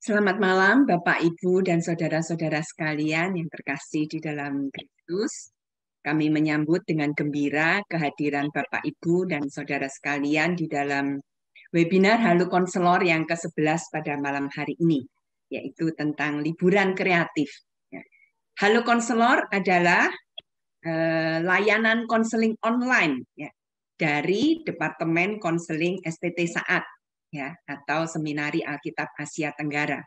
Selamat malam Bapak, Ibu, dan saudara-saudara sekalian yang terkasih di dalam Kristus. Kami menyambut dengan gembira kehadiran Bapak, Ibu, dan saudara sekalian di dalam webinar Halo Konselor yang ke-11 pada malam hari ini, yaitu tentang liburan kreatif. Ya. Halo Konselor adalah eh, layanan konseling online ya, dari Departemen Konseling STT Saat ya atau Seminari Alkitab Asia Tenggara.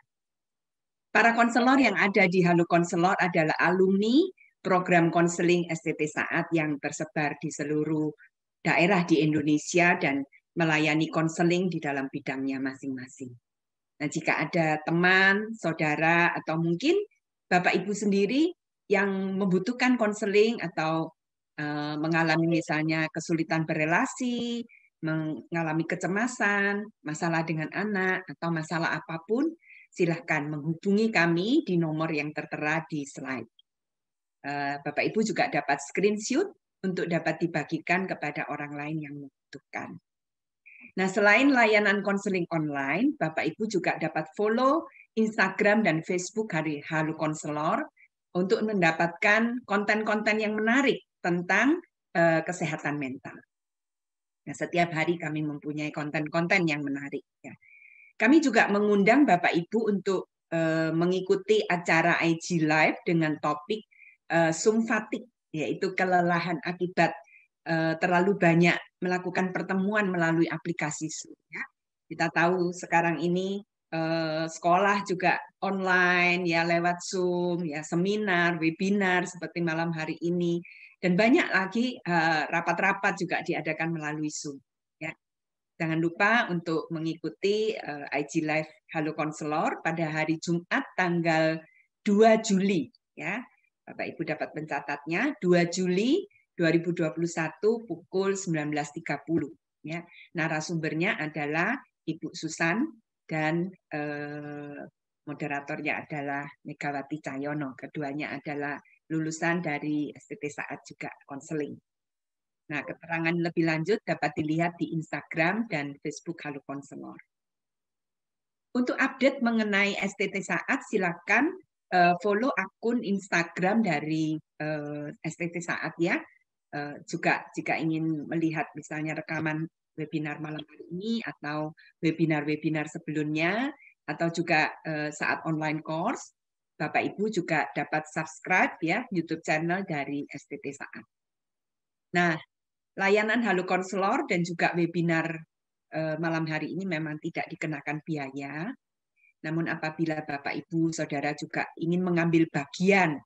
Para konselor yang ada di Halo Konselor adalah alumni program konseling STT Saat yang tersebar di seluruh daerah di Indonesia dan melayani konseling di dalam bidangnya masing-masing. Nah, jika ada teman, saudara, atau mungkin Bapak Ibu sendiri yang membutuhkan konseling atau uh, mengalami misalnya kesulitan berelasi, mengalami kecemasan, masalah dengan anak, atau masalah apapun, silahkan menghubungi kami di nomor yang tertera di slide. Eh, Bapak Ibu juga dapat screenshot untuk dapat dibagikan kepada orang lain yang membutuhkan. Nah, selain layanan konseling online, Bapak Ibu juga dapat follow Instagram dan Facebook hari Halu Konselor untuk mendapatkan konten-konten yang menarik tentang eh, kesehatan mental. Nah, setiap hari kami mempunyai konten-konten yang menarik. Ya. Kami juga mengundang Bapak Ibu untuk uh, mengikuti acara IG Live dengan topik uh, eh, sumfatik, yaitu kelelahan akibat uh, terlalu banyak melakukan pertemuan melalui aplikasi Zoom. Ya. Kita tahu sekarang ini uh, sekolah juga online ya lewat Zoom, ya seminar, webinar seperti malam hari ini dan banyak lagi eh, rapat-rapat juga diadakan melalui Zoom. Ya. Jangan lupa untuk mengikuti eh, IG Live Halo Konselor pada hari Jumat tanggal 2 Juli. Ya. Bapak Ibu dapat mencatatnya 2 Juli 2021 pukul 19.30. Ya. Narasumbernya adalah Ibu Susan dan eh, moderatornya adalah Megawati Cahyono. Keduanya adalah lulusan dari STT Saat juga konseling. Nah, keterangan lebih lanjut dapat dilihat di Instagram dan Facebook Halo Konselor. Untuk update mengenai STT Saat, silakan eh, follow akun Instagram dari eh, STT Saat ya. Eh, juga jika ingin melihat misalnya rekaman webinar malam hari ini atau webinar-webinar sebelumnya atau juga saat online course Bapak Ibu juga dapat subscribe ya YouTube channel dari STT Saat. Nah, layanan Halo Konselor dan juga webinar eh, malam hari ini memang tidak dikenakan biaya. Namun apabila Bapak Ibu Saudara juga ingin mengambil bagian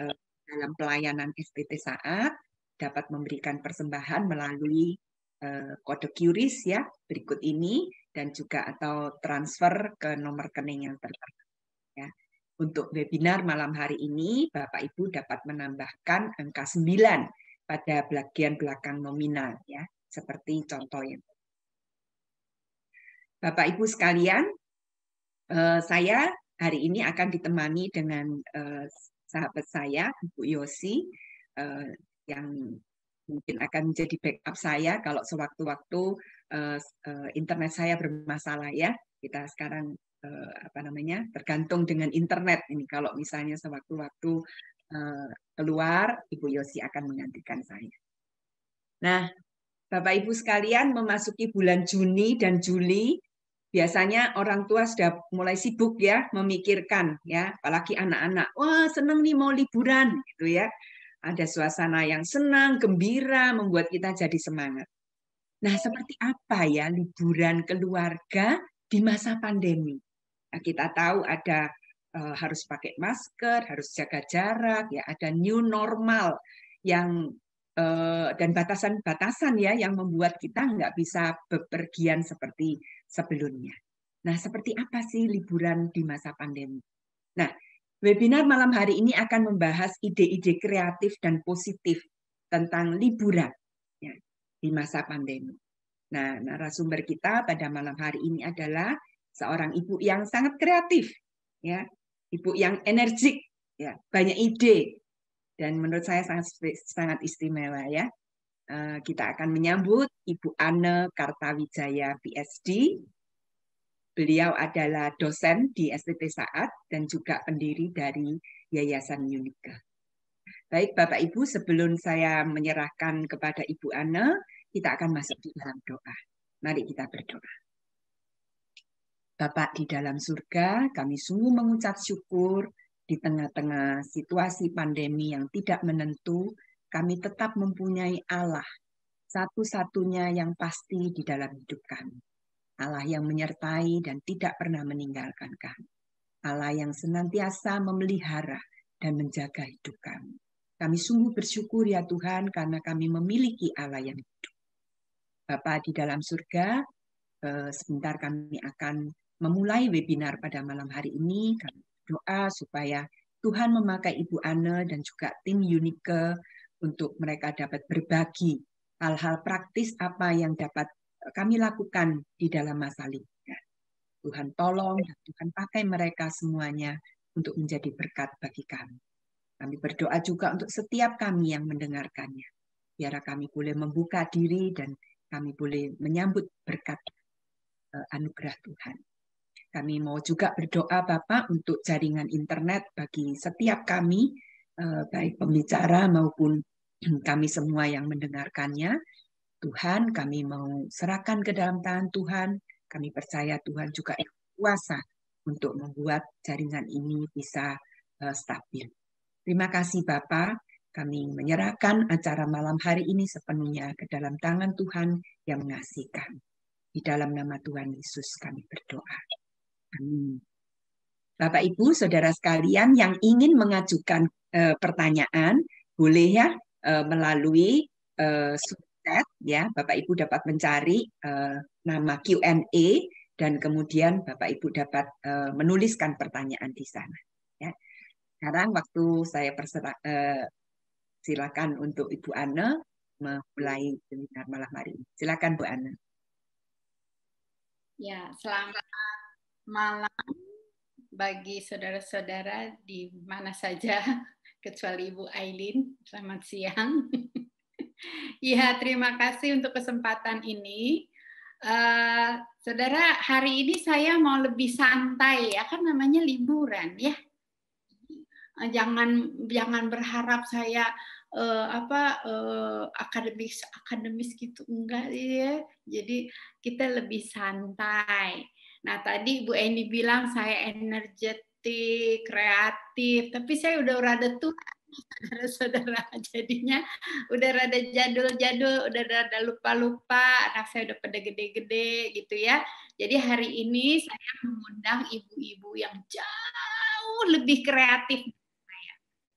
eh, dalam pelayanan STT Saat dapat memberikan persembahan melalui eh, kode QRIS ya berikut ini dan juga atau transfer ke nomor rekening yang tertera. Untuk webinar malam hari ini, Bapak Ibu dapat menambahkan angka 9 pada bagian belakang nominal ya, seperti contohnya. Bapak Ibu sekalian, eh, saya hari ini akan ditemani dengan eh, sahabat saya, Ibu Yosi, eh, yang mungkin akan menjadi backup saya kalau sewaktu-waktu internet saya bermasalah ya. Kita sekarang Eh, apa namanya tergantung dengan internet ini kalau misalnya sewaktu-waktu eh, keluar Ibu Yosi akan menggantikan saya. Nah, Bapak Ibu sekalian memasuki bulan Juni dan Juli biasanya orang tua sudah mulai sibuk ya memikirkan ya apalagi anak-anak wah seneng nih mau liburan gitu ya ada suasana yang senang gembira membuat kita jadi semangat nah seperti apa ya liburan keluarga di masa pandemi Nah, kita tahu ada eh, harus pakai masker, harus jaga jarak, ya ada new normal yang eh, dan batasan-batasan ya yang membuat kita nggak bisa bepergian seperti sebelumnya. Nah, seperti apa sih liburan di masa pandemi? Nah, webinar malam hari ini akan membahas ide-ide kreatif dan positif tentang liburan ya, di masa pandemi. Nah, narasumber kita pada malam hari ini adalah seorang ibu yang sangat kreatif, ya, ibu yang energik, ya, banyak ide, dan menurut saya sangat sangat istimewa ya. Eh, kita akan menyambut Ibu Anne Kartawijaya PhD. Beliau adalah dosen di STT Saat dan juga pendiri dari Yayasan Unika. Baik Bapak Ibu, sebelum saya menyerahkan kepada Ibu Anne, kita akan masuk di dalam doa. Mari kita berdoa. Bapak di dalam surga, kami sungguh mengucap syukur di tengah-tengah situasi pandemi yang tidak menentu, kami tetap mempunyai Allah, satu-satunya yang pasti di dalam hidup kami. Allah yang menyertai dan tidak pernah meninggalkan kami. Allah yang senantiasa memelihara dan menjaga hidup kami. Kami sungguh bersyukur ya Tuhan karena kami memiliki Allah yang hidup. Bapak di dalam surga, eh, sebentar kami akan memulai webinar pada malam hari ini. Kami doa supaya Tuhan memakai Ibu Anne dan juga tim Unike untuk mereka dapat berbagi hal-hal praktis apa yang dapat eh, kami lakukan di dalam masa lingkungan. Tuhan tolong dan Tuhan pakai mereka semuanya untuk menjadi berkat bagi kami. Kami berdoa juga untuk setiap kami yang mendengarkannya. Biar kami boleh membuka diri dan kami boleh menyambut berkat eh, anugerah Tuhan. Kami mau juga berdoa Bapak untuk jaringan internet bagi setiap kami, eh, baik pembicara maupun kami semua yang mendengarkannya. Tuhan, kami mau serahkan ke dalam tangan Tuhan. Kami percaya Tuhan juga yang kuasa untuk membuat jaringan ini bisa eh, stabil. Terima kasih Bapak, kami menyerahkan acara malam hari ini sepenuhnya ke dalam tangan Tuhan yang mengasihkan Di dalam nama Tuhan Yesus kami berdoa kami. Hmm. Bapak Ibu, saudara sekalian yang ingin mengajukan e, pertanyaan, boleh ya e, melalui e, eh, subchat ya. Bapak Ibu dapat mencari e, nama Q&A dan kemudian Bapak Ibu dapat e, menuliskan pertanyaan di sana. Ya. Sekarang waktu saya perserah, e, silakan untuk Ibu Ana memulai seminar malam hari ini. Silakan Bu Ana. Ya, selamat malam bagi saudara-saudara di mana saja, kecuali Ibu Aileen. Selamat siang. Iya, terima kasih untuk kesempatan ini. Uh, saudara, hari ini saya mau lebih santai ya, kan namanya liburan ya. Eh, jangan jangan berharap saya uh, apa uh, akademis akademis gitu enggak ya. Jadi kita lebih santai Nah, tadi Bu Eni bilang saya energetik, kreatif, tapi saya udah rada tua saudara-saudara jadinya udah rada jadul-jadul udah rada lupa-lupa anak saya udah pada gede-gede gitu ya jadi hari ini saya mengundang ibu-ibu yang jauh lebih kreatif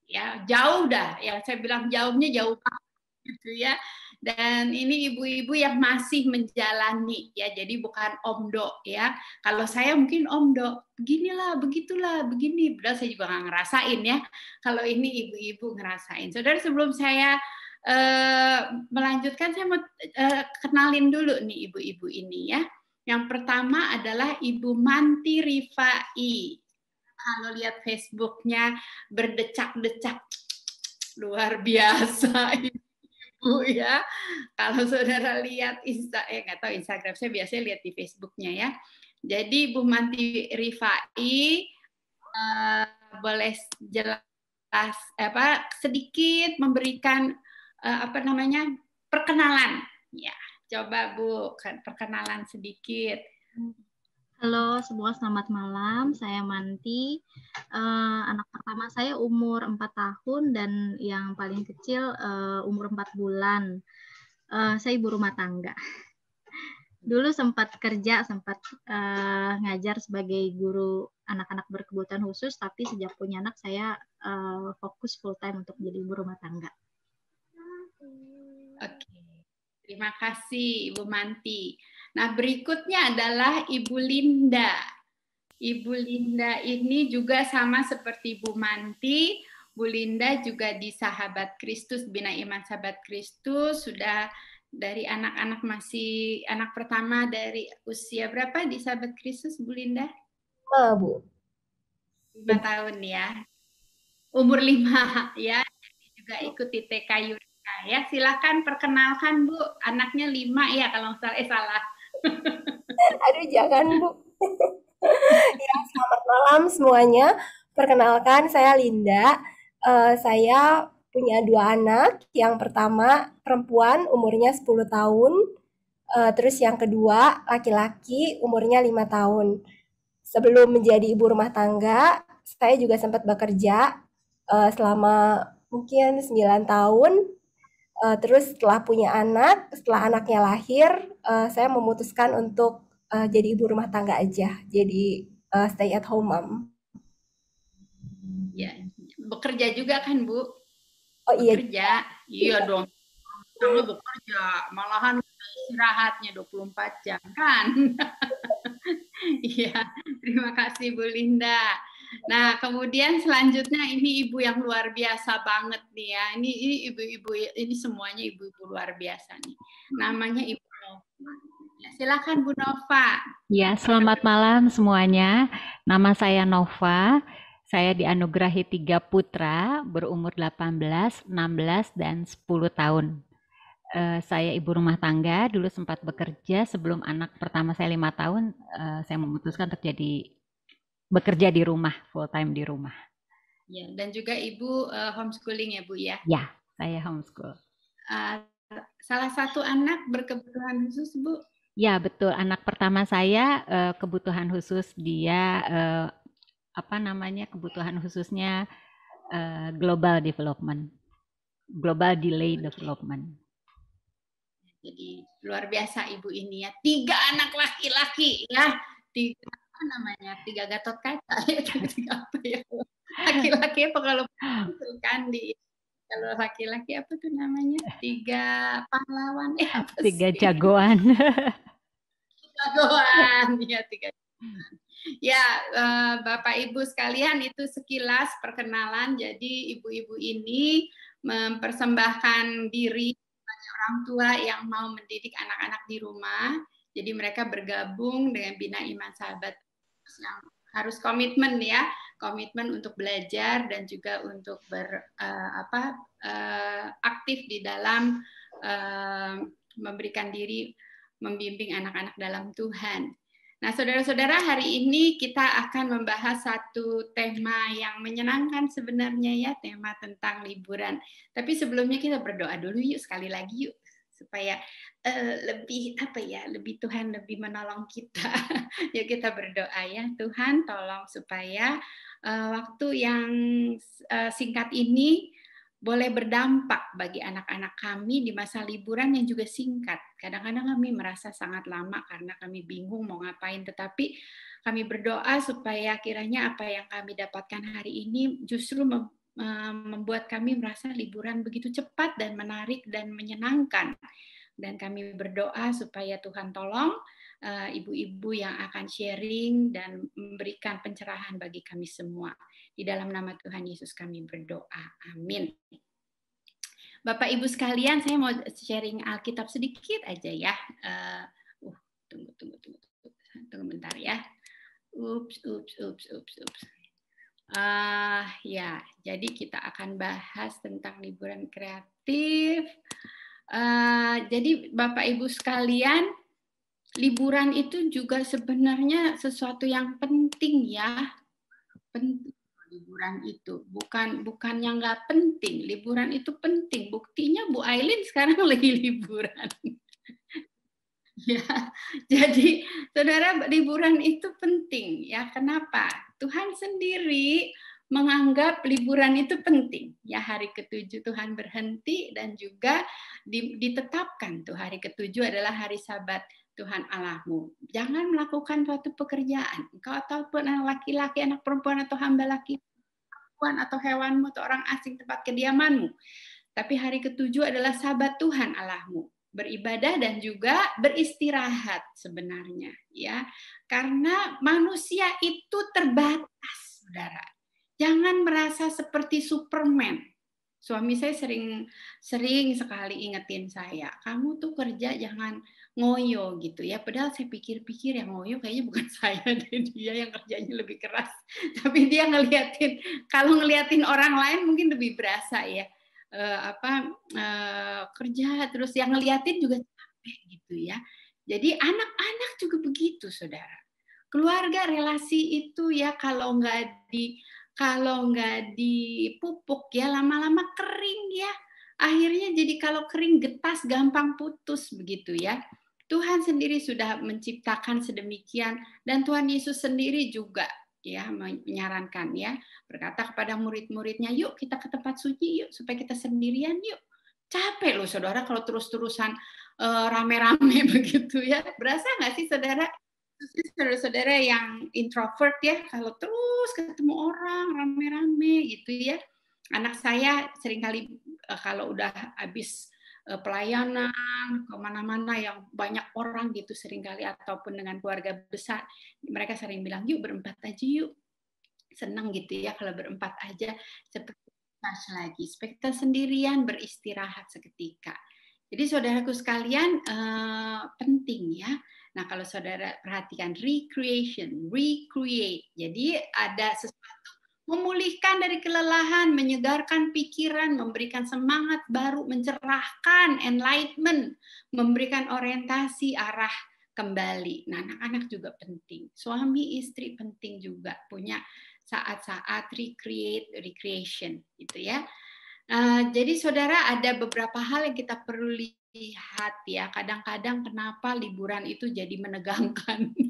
ya jauh dah yang saya bilang jauhnya jauh banget gitu ya dan ini ibu-ibu yang masih menjalani ya jadi bukan omdo ya kalau saya mungkin omdo beginilah begitulah begini padahal saya juga nggak ngerasain ya kalau ini ibu-ibu ngerasain saudara sebelum saya eh, melanjutkan saya mau eh, kenalin dulu nih ibu-ibu ini ya. Yang pertama adalah Ibu Manti Rifai. Kalau lihat Facebooknya berdecak-decak luar biasa Bu ya. Kalau saudara lihat Insta, eh nggak tahu Instagram saya biasanya lihat di Facebooknya ya. Jadi Bu Manti Rifai eh, boleh jelas eh, apa sedikit memberikan eh, apa namanya perkenalan ya. Coba Bu kan, perkenalan sedikit. Hmm. Halo semua, selamat malam. Saya Manti. Uh, anak pertama saya umur 4 tahun dan yang paling kecil uh, umur 4 bulan. Uh, saya ibu rumah tangga. Dulu sempat kerja, sempat uh, ngajar sebagai guru anak-anak berkebutuhan khusus, tapi sejak punya anak saya uh, fokus full time untuk jadi ibu rumah tangga. Oke. Okay. Terima kasih Ibu Manti. Nah, berikutnya adalah Ibu Linda. Ibu Linda ini juga sama seperti Bu Manti, Bu Linda juga di Sahabat Kristus, Bina Iman Sahabat Kristus, sudah dari anak-anak masih, anak pertama dari usia berapa di Sahabat Kristus, Bu Linda? Oh, Bu. Lima tahun ya. Umur lima ya. Juga ikut di TK Yurika ya. Silakan perkenalkan Bu, anaknya lima ya kalau salah. Eh, salah. Aduh jangan Bu. ya selamat malam semuanya. Perkenalkan saya Linda. Uh, saya punya dua anak. Yang pertama perempuan umurnya 10 tahun. Uh, terus yang kedua laki-laki umurnya 5 tahun. Sebelum menjadi ibu rumah tangga, saya juga sempat bekerja uh, selama mungkin 9 tahun Uh, terus setelah punya anak, setelah anaknya lahir, uh, saya memutuskan untuk uh, jadi ibu rumah tangga aja, jadi uh, stay at home mom. Ya, bekerja juga kan bu? Oh iya. Bekerja, iya, iya dong. Kamu bekerja, malahan istirahatnya 24 jam kan? Iya, terima kasih Bu Linda. Nah, kemudian selanjutnya ini ibu yang luar biasa banget nih ya. Ini ini ibu-ibu ini semuanya ibu-ibu luar biasa nih. Hmm. Namanya Ibu Nova. Silakan Bu Nova. Ya, selamat malam semuanya. Nama saya Nova. Saya dianugerahi tiga putra berumur 18, 16, dan 10 tahun. Eh, saya ibu rumah tangga, dulu sempat bekerja sebelum anak pertama saya lima tahun, eh, saya memutuskan untuk jadi bekerja di rumah, full time di rumah. Ya, dan juga Ibu uh, homeschooling ya, Bu ya? Ya, saya homeschool. Uh, salah satu anak berkebutuhan khusus, Bu? Ya, betul. Anak pertama saya uh, kebutuhan khusus dia uh, apa namanya? kebutuhan khususnya uh, global development. Global delay development. Jadi luar biasa ibu ini ya. Tiga anak laki-laki ya. Tiga apa namanya tiga gatot kaca ya tiga apa ya laki-laki apa kalau bukan kan di kalau laki-laki apa tuh namanya tiga pahlawan eh apa sih? tiga jagoan jagoan ya tiga jagoan. ya eh, bapak ibu sekalian itu sekilas perkenalan jadi ibu-ibu ini mempersembahkan diri kepada orang tua yang mau mendidik anak-anak di rumah jadi mereka bergabung dengan Bina Iman Sahabat yang harus komitmen ya komitmen untuk belajar dan juga untuk ber uh, apa uh, aktif di dalam uh, memberikan diri membimbing anak-anak dalam Tuhan. Nah, saudara-saudara, hari ini kita akan membahas satu tema yang menyenangkan sebenarnya ya, tema tentang liburan. Tapi sebelumnya kita berdoa dulu yuk sekali lagi yuk supaya uh, lebih apa ya lebih Tuhan lebih menolong kita ya kita berdoa ya Tuhan tolong supaya uh, waktu yang uh, singkat ini boleh berdampak bagi anak-anak kami di masa liburan yang juga singkat. Kadang-kadang kami merasa sangat lama karena kami bingung mau ngapain, tetapi kami berdoa supaya kiranya apa yang kami dapatkan hari ini justru Eh, membuat kami merasa liburan begitu cepat dan menarik dan menyenangkan. Dan kami berdoa supaya Tuhan tolong eh, ibu-ibu yang akan sharing dan memberikan pencerahan bagi kami semua. Di dalam nama Tuhan Yesus kami berdoa. Amin. Bapak Ibu sekalian, saya mau sharing Alkitab sedikit aja ya. Eh, uh, tunggu, tunggu, tunggu, tunggu tunggu bentar ya. Ups, ups, ups, ups, ups. Uh, ya, jadi kita akan bahas tentang liburan kreatif. Uh, jadi Bapak Ibu sekalian, liburan itu juga sebenarnya sesuatu yang penting ya. Penting liburan itu bukan bukan yang nggak penting liburan itu penting buktinya Bu Aileen sekarang lagi liburan ya jadi saudara liburan itu penting ya kenapa Tuhan sendiri menganggap liburan itu penting. Ya hari ketujuh Tuhan berhenti dan juga ditetapkan tuh hari ketujuh adalah hari sabat Tuhan Allahmu. Jangan melakukan suatu pekerjaan. Engkau ataupun anak laki-laki, anak perempuan atau hamba laki perempuan atau hewanmu atau orang asing tempat kediamanmu. Tapi hari ketujuh adalah sabat Tuhan Allahmu beribadah dan juga beristirahat sebenarnya ya karena manusia itu terbatas saudara jangan merasa seperti superman suami saya sering sering sekali ingetin saya kamu tuh kerja jangan ngoyo gitu ya padahal saya pikir-pikir yang ngoyo kayaknya bukan saya deh dia yang kerjanya lebih keras tapi dia ngeliatin kalau ngeliatin orang lain mungkin lebih berasa ya uh, apa uh, kerja terus yang ngeliatin juga capek gitu ya. Jadi anak-anak juga begitu, saudara. Keluarga relasi itu ya kalau nggak di kalau nggak dipupuk ya lama-lama kering ya. Akhirnya jadi kalau kering getas gampang putus begitu ya. Tuhan sendiri sudah menciptakan sedemikian dan Tuhan Yesus sendiri juga ya menyarankan ya berkata kepada murid-muridnya yuk kita ke tempat suci yuk supaya kita sendirian yuk capek loh saudara kalau terus-terusan eh, rame-rame begitu ya berasa nggak sih saudara saudara-saudara yang introvert ya kalau terus ketemu orang rame-rame gitu ya anak saya seringkali eh, kalau udah habis Eh, pelayanan, kemana-mana yang banyak orang gitu seringkali ataupun dengan keluarga besar, mereka sering bilang yuk berempat aja yuk. Senang gitu ya kalau berempat aja seperti lagi. spektak sendirian beristirahat seketika. Jadi saudaraku sekalian eh, penting ya. Nah kalau saudara perhatikan recreation, recreate. Jadi ada sesuatu memulihkan dari kelelahan, menyegarkan pikiran, memberikan semangat baru, mencerahkan, enlightenment, memberikan orientasi arah kembali. Nah, anak-anak juga penting. Suami istri penting juga punya saat-saat recreate, recreation gitu ya. Uh, jadi saudara ada beberapa hal yang kita perlu lihat ya. Kadang-kadang kenapa liburan itu jadi menegangkan.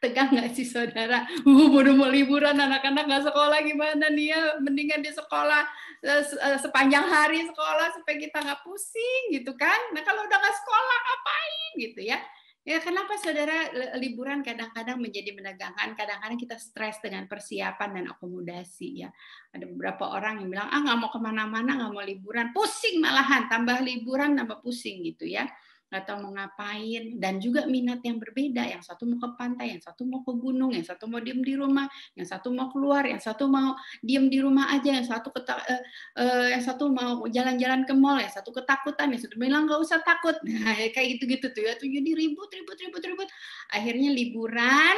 tegang nggak sih saudara? Uh, baru mau liburan, anak-anak nggak sekolah gimana nih ya? Mendingan di sekolah eh, eh, sepanjang hari sekolah supaya kita nggak pusing gitu kan? Nah kalau udah nggak sekolah ngapain gitu ya? Ya kenapa saudara liburan kadang-kadang menjadi menegangkan, kadang-kadang kita stres dengan persiapan dan akomodasi ya. Ada beberapa orang yang bilang ah nggak mau kemana-mana, nggak mau liburan, pusing malahan, tambah liburan tambah pusing gitu ya atau mau ngapain dan juga minat yang berbeda yang satu mau ke pantai yang satu mau ke gunung yang satu mau diem di rumah yang satu mau keluar yang satu mau diem di rumah aja yang satu keta, uh, uh, yang satu mau jalan-jalan ke mall yang satu ketakutan yang satu bilang nggak usah takut nah, ya kayak gitu-gitu tuh ya tuh jadi ribut ribut ribut ribut akhirnya liburan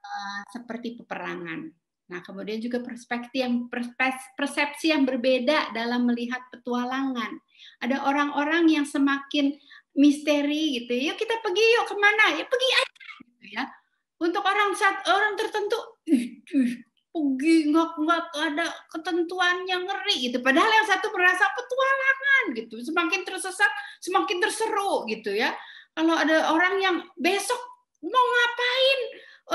uh, seperti peperangan Nah, kemudian juga perspektif yang persepsi yang berbeda dalam melihat petualangan. Ada orang-orang yang semakin misteri gitu ya. yuk kita pergi yuk kemana ya pergi aja gitu ya untuk orang saat orang tertentu ih, ih, pergi nggak nggak ada yang ngeri gitu padahal yang satu merasa petualangan gitu semakin tersesat semakin terseru gitu ya kalau ada orang yang besok mau ngapain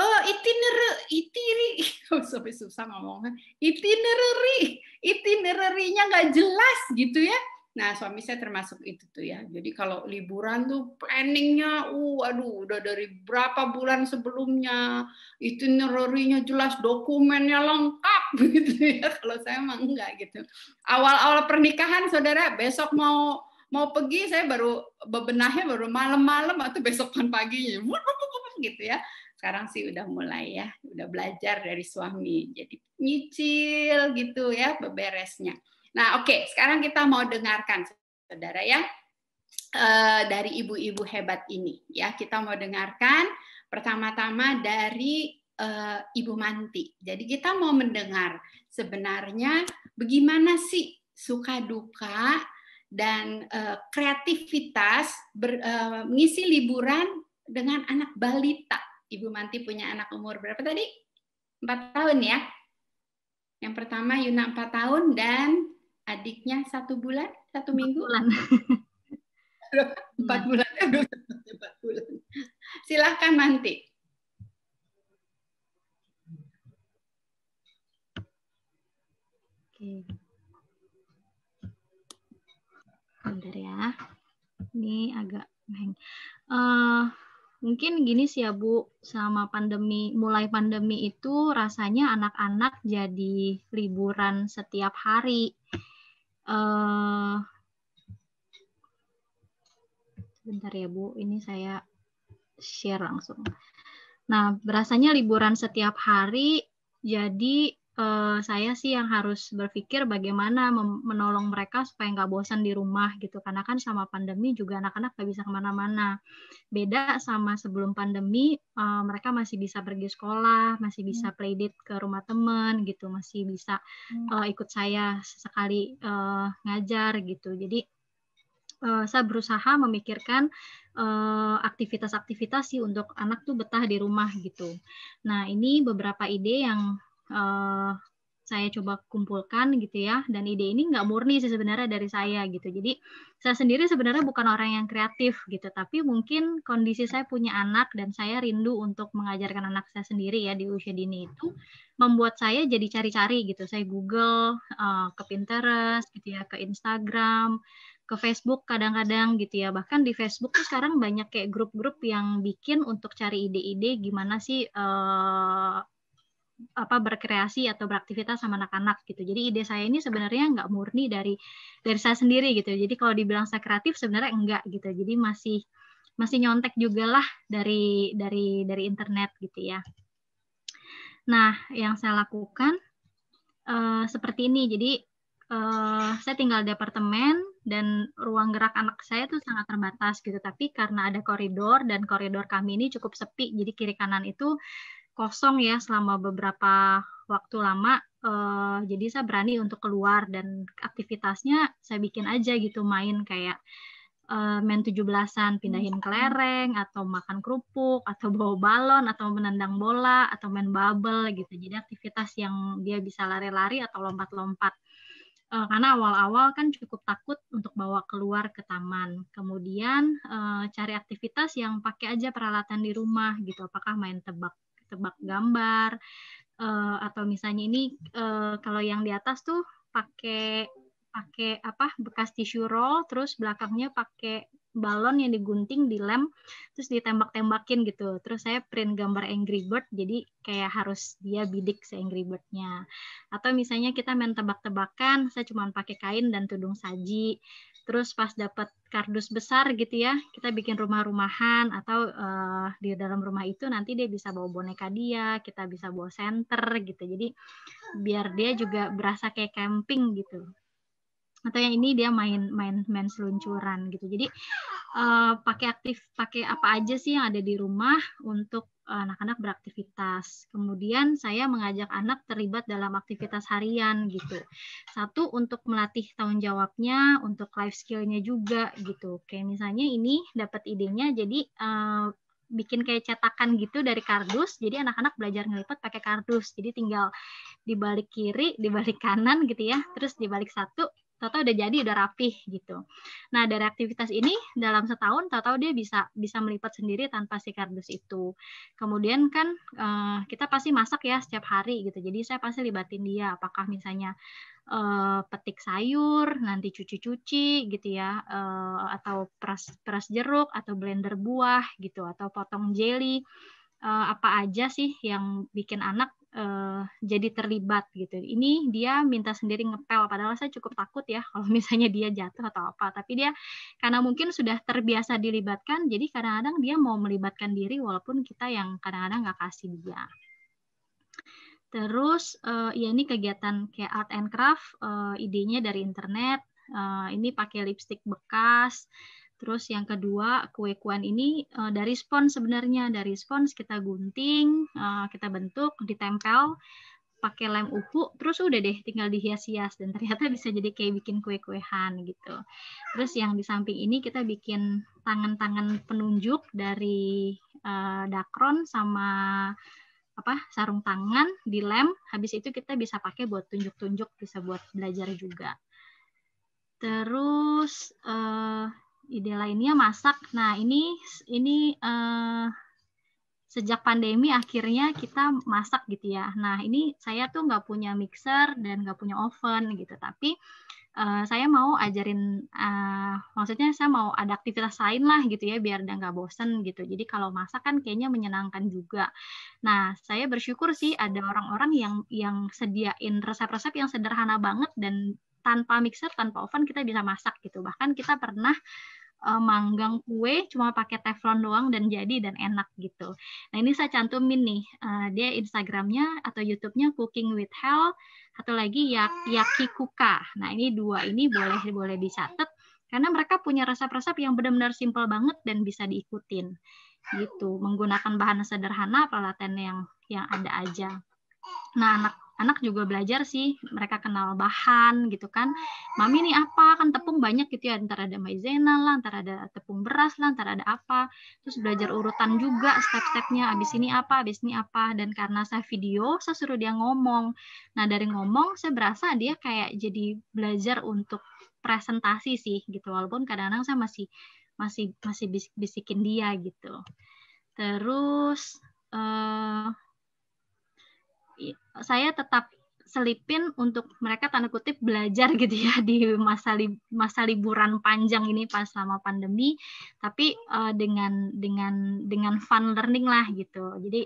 uh, eh, itiner itiri oh, sampai susah ngomongnya itinerary itinerary-nya nggak jelas gitu ya Nah, suami saya termasuk itu tuh ya. Jadi kalau liburan tuh planningnya, uh, aduh, udah dari berapa bulan sebelumnya, itu nerorinya jelas, dokumennya lengkap gitu ya. Kalau saya emang enggak gitu. Awal-awal pernikahan, saudara, besok mau mau pergi, saya baru bebenahnya baru malam-malam atau besok kan paginya, gitu ya. Sekarang sih udah mulai ya, udah belajar dari suami. Jadi nyicil gitu ya, beberesnya. Nah, oke, okay, sekarang kita mau dengarkan, saudara ya, eh, dari ibu-ibu hebat ini. Ya, kita mau dengarkan pertama-tama dari eh, Ibu Manti. Jadi kita mau mendengar sebenarnya bagaimana sih suka duka dan eh, kreativitas ber, mengisi liburan dengan anak balita. Ibu Manti punya anak umur berapa tadi? Empat tahun ya. Yang pertama Yuna empat tahun dan adiknya satu bulan, satu minggu? Bulan. Empat bulan. empat bulan. Silahkan Manti. Oke. Bentar ya. Ini agak hang. Uh, mungkin gini sih ya Bu, sama pandemi, mulai pandemi itu rasanya anak-anak jadi liburan setiap hari. Uh, bentar ya Bu, ini saya share langsung. Nah, berasanya liburan setiap hari jadi uh, saya sih yang harus berpikir bagaimana menolong mereka supaya nggak bosan di rumah gitu karena kan sama pandemi juga anak-anak nggak bisa kemana-mana beda sama sebelum pandemi uh, mereka masih bisa pergi sekolah masih bisa hmm. playdate ke rumah temen gitu masih bisa uh, ikut saya sekali uh, ngajar gitu jadi uh, saya berusaha memikirkan aktivitas-aktivitas sih untuk anak tuh betah di rumah gitu. Nah ini beberapa ide yang uh, saya coba kumpulkan gitu ya dan ide ini nggak murni sih sebenarnya dari saya gitu jadi saya sendiri sebenarnya bukan orang yang kreatif gitu tapi mungkin kondisi saya punya anak dan saya rindu untuk mengajarkan anak saya sendiri ya di usia dini itu membuat saya jadi cari-cari gitu saya Google uh, ke Pinterest gitu ya ke Instagram ke Facebook kadang-kadang gitu ya bahkan di Facebook tuh sekarang banyak kayak grup-grup yang bikin untuk cari ide-ide gimana sih uh, apa berkreasi atau beraktivitas sama anak-anak gitu. Jadi ide saya ini sebenarnya nggak murni dari dari saya sendiri gitu. Jadi kalau dibilang saya kreatif sebenarnya enggak gitu. Jadi masih masih nyontek juga lah dari dari dari internet gitu ya. Nah, yang saya lakukan uh, seperti ini. Jadi uh, saya tinggal di apartemen dan ruang gerak anak saya itu sangat terbatas gitu. Tapi karena ada koridor dan koridor kami ini cukup sepi, jadi kiri kanan itu kosong ya selama beberapa waktu lama uh, jadi saya berani untuk keluar dan aktivitasnya saya bikin aja gitu main kayak uh, main 17-an, pindahin kelereng, atau makan kerupuk, atau bawa balon, atau menendang bola, atau main bubble gitu. Jadi aktivitas yang dia bisa lari-lari atau lompat-lompat. Eh, karena awal-awal kan cukup takut untuk bawa keluar ke taman. Kemudian cari aktivitas yang pakai aja peralatan di rumah gitu. Apakah main tebak tebak gambar uh, atau misalnya ini uh, kalau yang di atas tuh pakai pakai apa bekas tisu roll terus belakangnya pakai balon yang digunting dilem terus ditembak-tembakin gitu terus saya print gambar Angry Bird jadi kayak harus dia bidik se Angry birdnya atau misalnya kita main tebak-tebakan saya cuma pakai kain dan tudung saji terus pas dapat kardus besar gitu ya kita bikin rumah-rumahan atau uh, di dalam rumah itu nanti dia bisa bawa boneka dia kita bisa bawa senter gitu jadi biar dia juga berasa kayak camping gitu atau yang ini dia main main main seluncuran gitu jadi uh, pakai aktif pakai apa aja sih yang ada di rumah untuk anak-anak beraktivitas. Kemudian saya mengajak anak terlibat dalam aktivitas harian gitu. Satu untuk melatih tanggung jawabnya, untuk life skillnya juga gitu. Kayak misalnya ini dapat idenya jadi uh, bikin kayak cetakan gitu dari kardus. Jadi anak-anak belajar ngelipat pakai kardus. Jadi tinggal dibalik kiri, dibalik kanan gitu ya. Terus dibalik satu Tahu udah jadi, udah rapih gitu. Nah, dari aktivitas ini dalam setahun tahu dia bisa bisa melipat sendiri tanpa si kardus itu. Kemudian kan uh, kita pasti masak ya setiap hari gitu. Jadi saya pasti libatin dia apakah misalnya uh, petik sayur, nanti cuci-cuci gitu ya uh, atau peras peras jeruk atau blender buah gitu atau potong jelly uh, apa aja sih yang bikin anak uh, jadi terlibat gitu. Ini dia minta sendiri ngepel, padahal saya cukup takut ya kalau misalnya dia jatuh atau apa. Tapi dia karena mungkin sudah terbiasa dilibatkan, jadi kadang-kadang dia mau melibatkan diri walaupun kita yang kadang-kadang nggak kasih dia. Terus uh, ya ini kegiatan kayak art and craft, uh, idenya dari internet. Uh, ini pakai lipstick bekas, Terus yang kedua, kue-kuan ini uh, dari spons sebenarnya. Dari spons kita gunting, uh, kita bentuk, ditempel pakai lem uhu, terus udah deh tinggal dihias-hias dan ternyata bisa jadi kayak bikin kue-kuehan gitu. Terus yang di samping ini kita bikin tangan-tangan penunjuk dari uh, dakron sama apa sarung tangan di lem. habis itu kita bisa pakai buat tunjuk-tunjuk bisa buat belajar juga terus uh, ide lainnya masak. Nah, ini ini uh, sejak pandemi akhirnya kita masak gitu ya. Nah, ini saya tuh nggak punya mixer dan nggak punya oven gitu, tapi uh, saya mau ajarin, uh, maksudnya saya mau ada aktivitas lain lah gitu ya, biar nggak bosen gitu. Jadi kalau masak kan kayaknya menyenangkan juga. Nah, saya bersyukur sih ada orang-orang yang yang sediain resep-resep yang sederhana banget dan tanpa mixer, tanpa oven kita bisa masak gitu. Bahkan kita pernah uh, manggang kue cuma pakai teflon doang dan jadi dan enak gitu. Nah ini saya cantumin nih, uh, dia Instagramnya atau YouTube-nya Cooking with Hell, atau lagi yak yaki kuka. Nah ini dua ini boleh boleh dicatat karena mereka punya resep-resep yang benar-benar simple banget dan bisa diikutin gitu menggunakan bahan sederhana peralatan yang yang ada aja. Nah anak anak juga belajar sih mereka kenal bahan gitu kan mami ini apa kan tepung banyak gitu ya antara ada maizena lah antara ada tepung beras lah antara ada apa terus belajar urutan juga step-stepnya abis ini apa abis ini apa dan karena saya video saya suruh dia ngomong nah dari ngomong saya berasa dia kayak jadi belajar untuk presentasi sih gitu walaupun kadang-kadang saya masih masih masih bisik-bisikin dia gitu terus eh, saya tetap selipin untuk mereka tanda kutip belajar gitu ya di masa li, masa liburan panjang ini pas selama pandemi tapi uh, dengan dengan dengan fun learning lah gitu jadi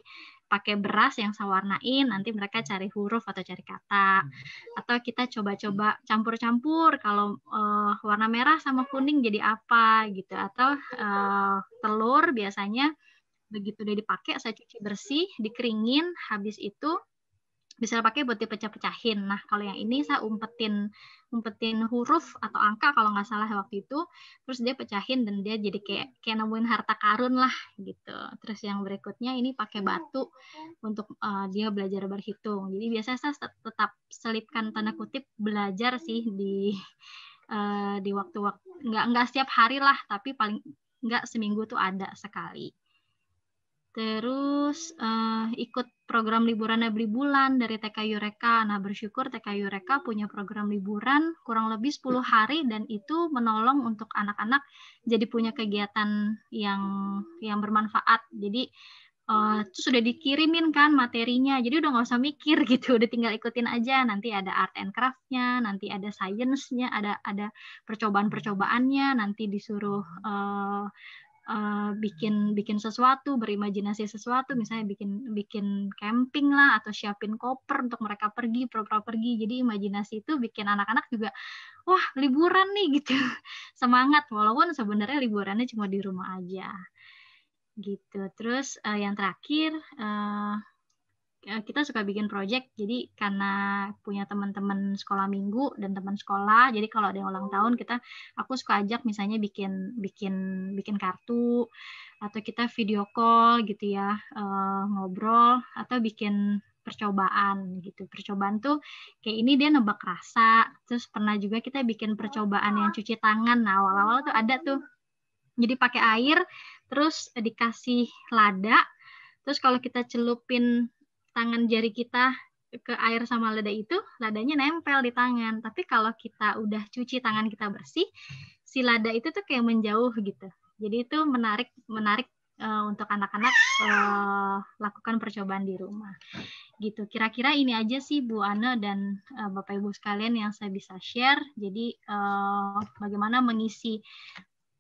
pakai beras yang saya warnain nanti mereka cari huruf atau cari kata hmm. atau kita coba-coba campur-campur kalau uh, warna merah sama kuning jadi apa gitu atau uh, telur biasanya begitu udah dipakai saya cuci bersih dikeringin habis itu bisa pakai buat dipecah-pecahin. Nah, kalau yang ini saya umpetin umpetin huruf atau angka kalau nggak salah waktu itu, terus dia pecahin dan dia jadi kayak kayak nemuin harta karun lah gitu. Terus yang berikutnya ini pakai batu untuk uh, dia belajar berhitung. Jadi biasanya saya tetap selipkan tanda kutip belajar sih di uh, di waktu-waktu nggak nggak setiap hari lah, tapi paling nggak seminggu tuh ada sekali. Terus uh, ikut program liburannya beli bulan dari TK Yureka. Nah, bersyukur TK Yureka punya program liburan kurang lebih 10 hmm. hari dan itu menolong untuk anak-anak jadi punya kegiatan yang yang bermanfaat. Jadi Uh, itu sudah dikirimin kan materinya, jadi udah nggak usah mikir gitu, udah tinggal ikutin aja. Nanti ada art and craftnya, nanti ada sainsnya, ada ada percobaan percobaannya, nanti disuruh uh, Eh, bikin bikin sesuatu, berimajinasi sesuatu, misalnya bikin bikin camping lah atau siapin koper untuk mereka pergi, pura-pura pergi. Jadi imajinasi itu bikin anak-anak juga wah liburan nih gitu, semangat walaupun sebenarnya liburannya cuma di rumah aja gitu. Terus uh, yang terakhir uh, Eh, kita suka bikin project jadi karena punya teman-teman sekolah minggu dan teman sekolah jadi kalau ada yang ulang tahun kita aku suka ajak misalnya bikin bikin bikin kartu atau kita video call gitu ya uh, ngobrol atau bikin percobaan gitu percobaan tuh kayak ini dia nebak rasa terus pernah juga kita bikin percobaan yang cuci tangan nah awal-awal tuh ada tuh jadi pakai air terus dikasih lada terus kalau kita celupin tangan jari kita ke air sama lada itu, ladanya nempel di tangan. Tapi kalau kita udah cuci tangan kita bersih, si lada itu tuh kayak menjauh gitu. Jadi itu menarik menarik uh, untuk anak-anak uh, lakukan percobaan di rumah. Gitu. Kira-kira ini aja sih Bu Ana dan uh, Bapak Ibu sekalian yang saya bisa share. Jadi uh, bagaimana mengisi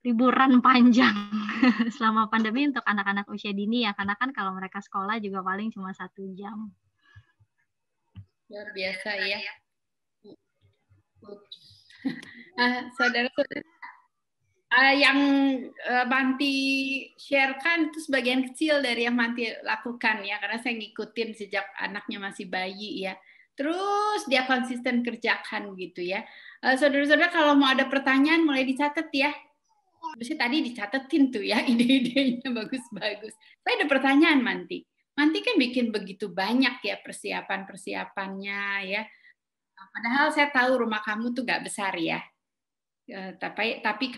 liburan panjang selama pandemi untuk anak-anak usia dini ya karena kan kalau mereka sekolah juga paling cuma satu jam luar biasa ya ah, saudara saudara uh, ah, yang uh, eh, Banti sharekan itu sebagian kecil dari yang Banti lakukan ya karena saya ngikutin sejak anaknya masih bayi ya terus dia konsisten kerjakan gitu ya eh, saudara-saudara kalau mau ada pertanyaan mulai dicatat ya Habisnya tadi dicatetin tuh ya ide-idenya bagus-bagus. Saya ada pertanyaan Manti. Manti kan bikin begitu banyak ya persiapan-persiapannya ya. Padahal saya tahu rumah kamu tuh nggak besar ya. E, tapi tapi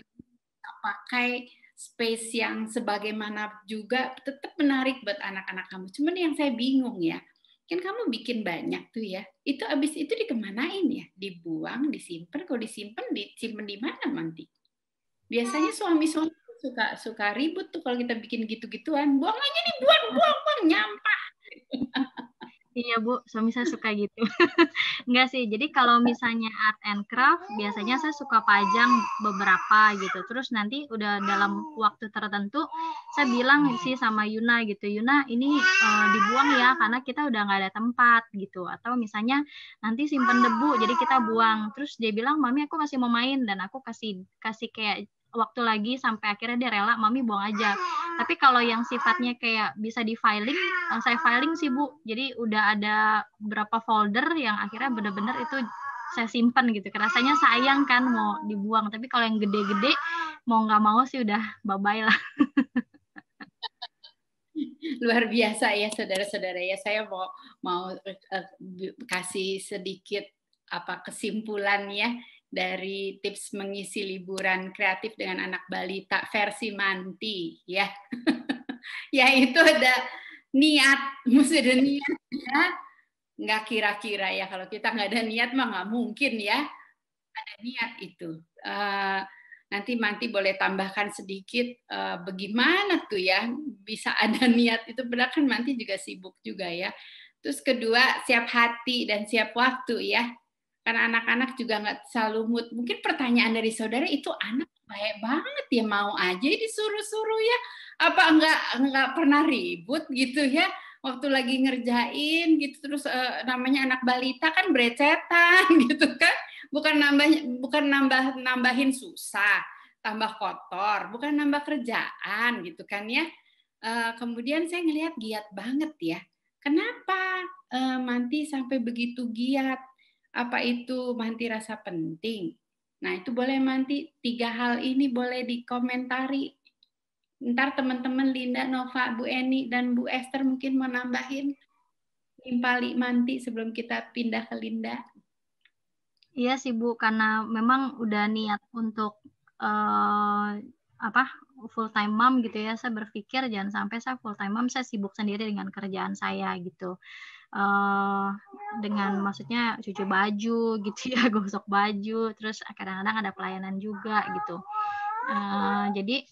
pakai space yang sebagaimana juga tetap menarik buat anak-anak kamu. Cuman yang saya bingung ya, kan kamu bikin banyak tuh ya. Itu abis itu dikemanain ya? Dibuang, disimpan. Kalau disimpan, disimpan di mana nanti? Biasanya suami-suami suka suka ribut tuh kalau kita bikin gitu-gituan. Buang aja nih, buang, buang, buang, nyampah. Iya Bu, suami saya suka gitu. Enggak sih, jadi kalau misalnya art and craft, biasanya saya suka pajang beberapa gitu. Terus nanti udah dalam waktu tertentu, saya bilang sih sama Yuna gitu, Yuna ini e, dibuang ya, karena kita udah nggak ada tempat gitu. Atau misalnya nanti simpen debu, jadi kita buang. Terus dia bilang, Mami aku masih mau main, dan aku kasih kasih kayak waktu lagi sampai akhirnya dia rela mami buang aja tapi kalau yang sifatnya kayak bisa di filing eh, saya filing sih bu jadi udah ada berapa folder yang akhirnya bener-bener itu saya simpan gitu rasanya sayang kan mau dibuang tapi kalau yang gede-gede mau nggak mau sih udah bye bye lah luar biasa ya saudara-saudara ya saya mau mau uh, kasih sedikit apa kesimpulan ya dari tips mengisi liburan kreatif dengan anak balita versi Manti ya. Yaitu ada niat, mesti ada niat ya. Nggak kira-kira ya, kalau kita nggak ada niat mah nggak mungkin ya. Ada niat itu. Uh, nanti Manti boleh tambahkan sedikit uh, bagaimana tuh ya bisa ada niat itu Benar kan Manti juga sibuk juga ya. Terus kedua siap hati dan siap waktu ya karena anak-anak juga nggak selalu mood. Mungkin pertanyaan dari saudara itu anak baik banget ya mau aja disuruh-suruh ya. Apa enggak enggak pernah ribut gitu ya? Waktu lagi ngerjain gitu terus eh, namanya anak balita kan brecetan gitu kan. Bukan nambah bukan nambah nambahin susah, tambah kotor, bukan nambah kerjaan gitu kan ya. Eh, kemudian saya ngelihat giat banget ya. Kenapa eh, Manti sampai begitu giat? apa itu manti rasa penting? Nah, itu boleh manti tiga hal ini boleh dikomentari. Ntar teman-teman Linda, Nova, Bu Eni, dan Bu Esther mungkin mau nambahin limpali manti sebelum kita pindah ke Linda. Iya sih Bu, karena memang udah niat untuk uh, apa full time mom gitu ya saya berpikir jangan sampai saya full time mom saya sibuk sendiri dengan kerjaan saya gitu uh, dengan maksudnya cucu baju gitu ya gosok baju terus kadang-kadang ada pelayanan juga gitu uh, jadi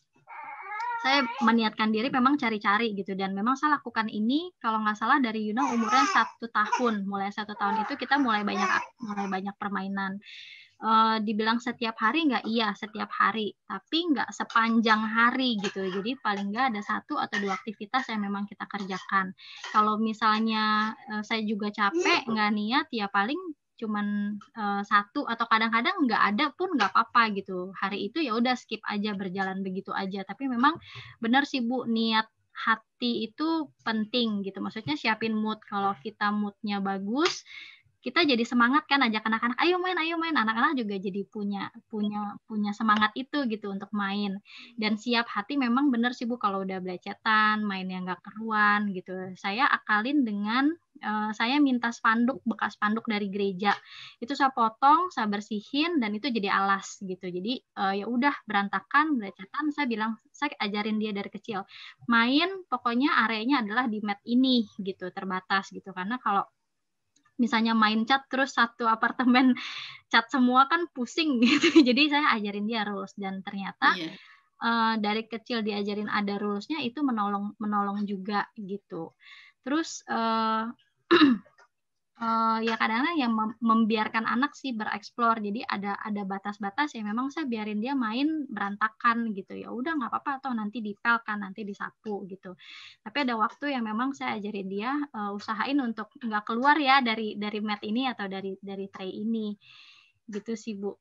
saya meniatkan diri memang cari-cari gitu dan memang saya lakukan ini kalau nggak salah dari Yuna umurnya satu tahun mulai satu tahun itu kita mulai banyak mulai banyak permainan Eh, dibilang setiap hari nggak iya setiap hari tapi nggak sepanjang hari gitu jadi paling nggak ada satu atau dua aktivitas yang memang kita kerjakan kalau misalnya eh, saya juga capek nggak niat ya paling cuman eh, satu atau kadang-kadang nggak ada pun nggak apa-apa gitu hari itu ya udah skip aja berjalan begitu aja tapi memang benar sih bu niat hati itu penting gitu maksudnya siapin mood kalau kita moodnya bagus kita jadi semangat kan ajak anak-anak ayo main ayo main anak-anak juga jadi punya punya punya semangat itu gitu untuk main dan siap hati memang benar sih Bu kalau udah belecetan main yang nggak keruan gitu saya akalin dengan uh, saya minta spanduk bekas spanduk dari gereja itu saya potong saya bersihin dan itu jadi alas gitu jadi uh, ya udah berantakan belecetan saya bilang saya ajarin dia dari kecil main pokoknya areanya adalah di mat ini gitu terbatas gitu karena kalau misalnya main cat terus satu apartemen cat semua kan pusing gitu. Jadi saya ajarin dia rules dan ternyata yeah. Iya. uh, dari kecil diajarin ada rulesnya itu menolong menolong juga gitu. Terus uh, uh, ya kadang-kadang yang membiarkan anak sih bereksplor jadi ada ada batas-batas ya memang saya biarin dia main berantakan gitu ya udah nggak apa-apa atau nanti dipelkan nanti disapu gitu tapi ada waktu yang memang saya ajarin dia uh, usahain untuk nggak keluar ya dari dari mat ini atau dari dari tray ini gitu sih bu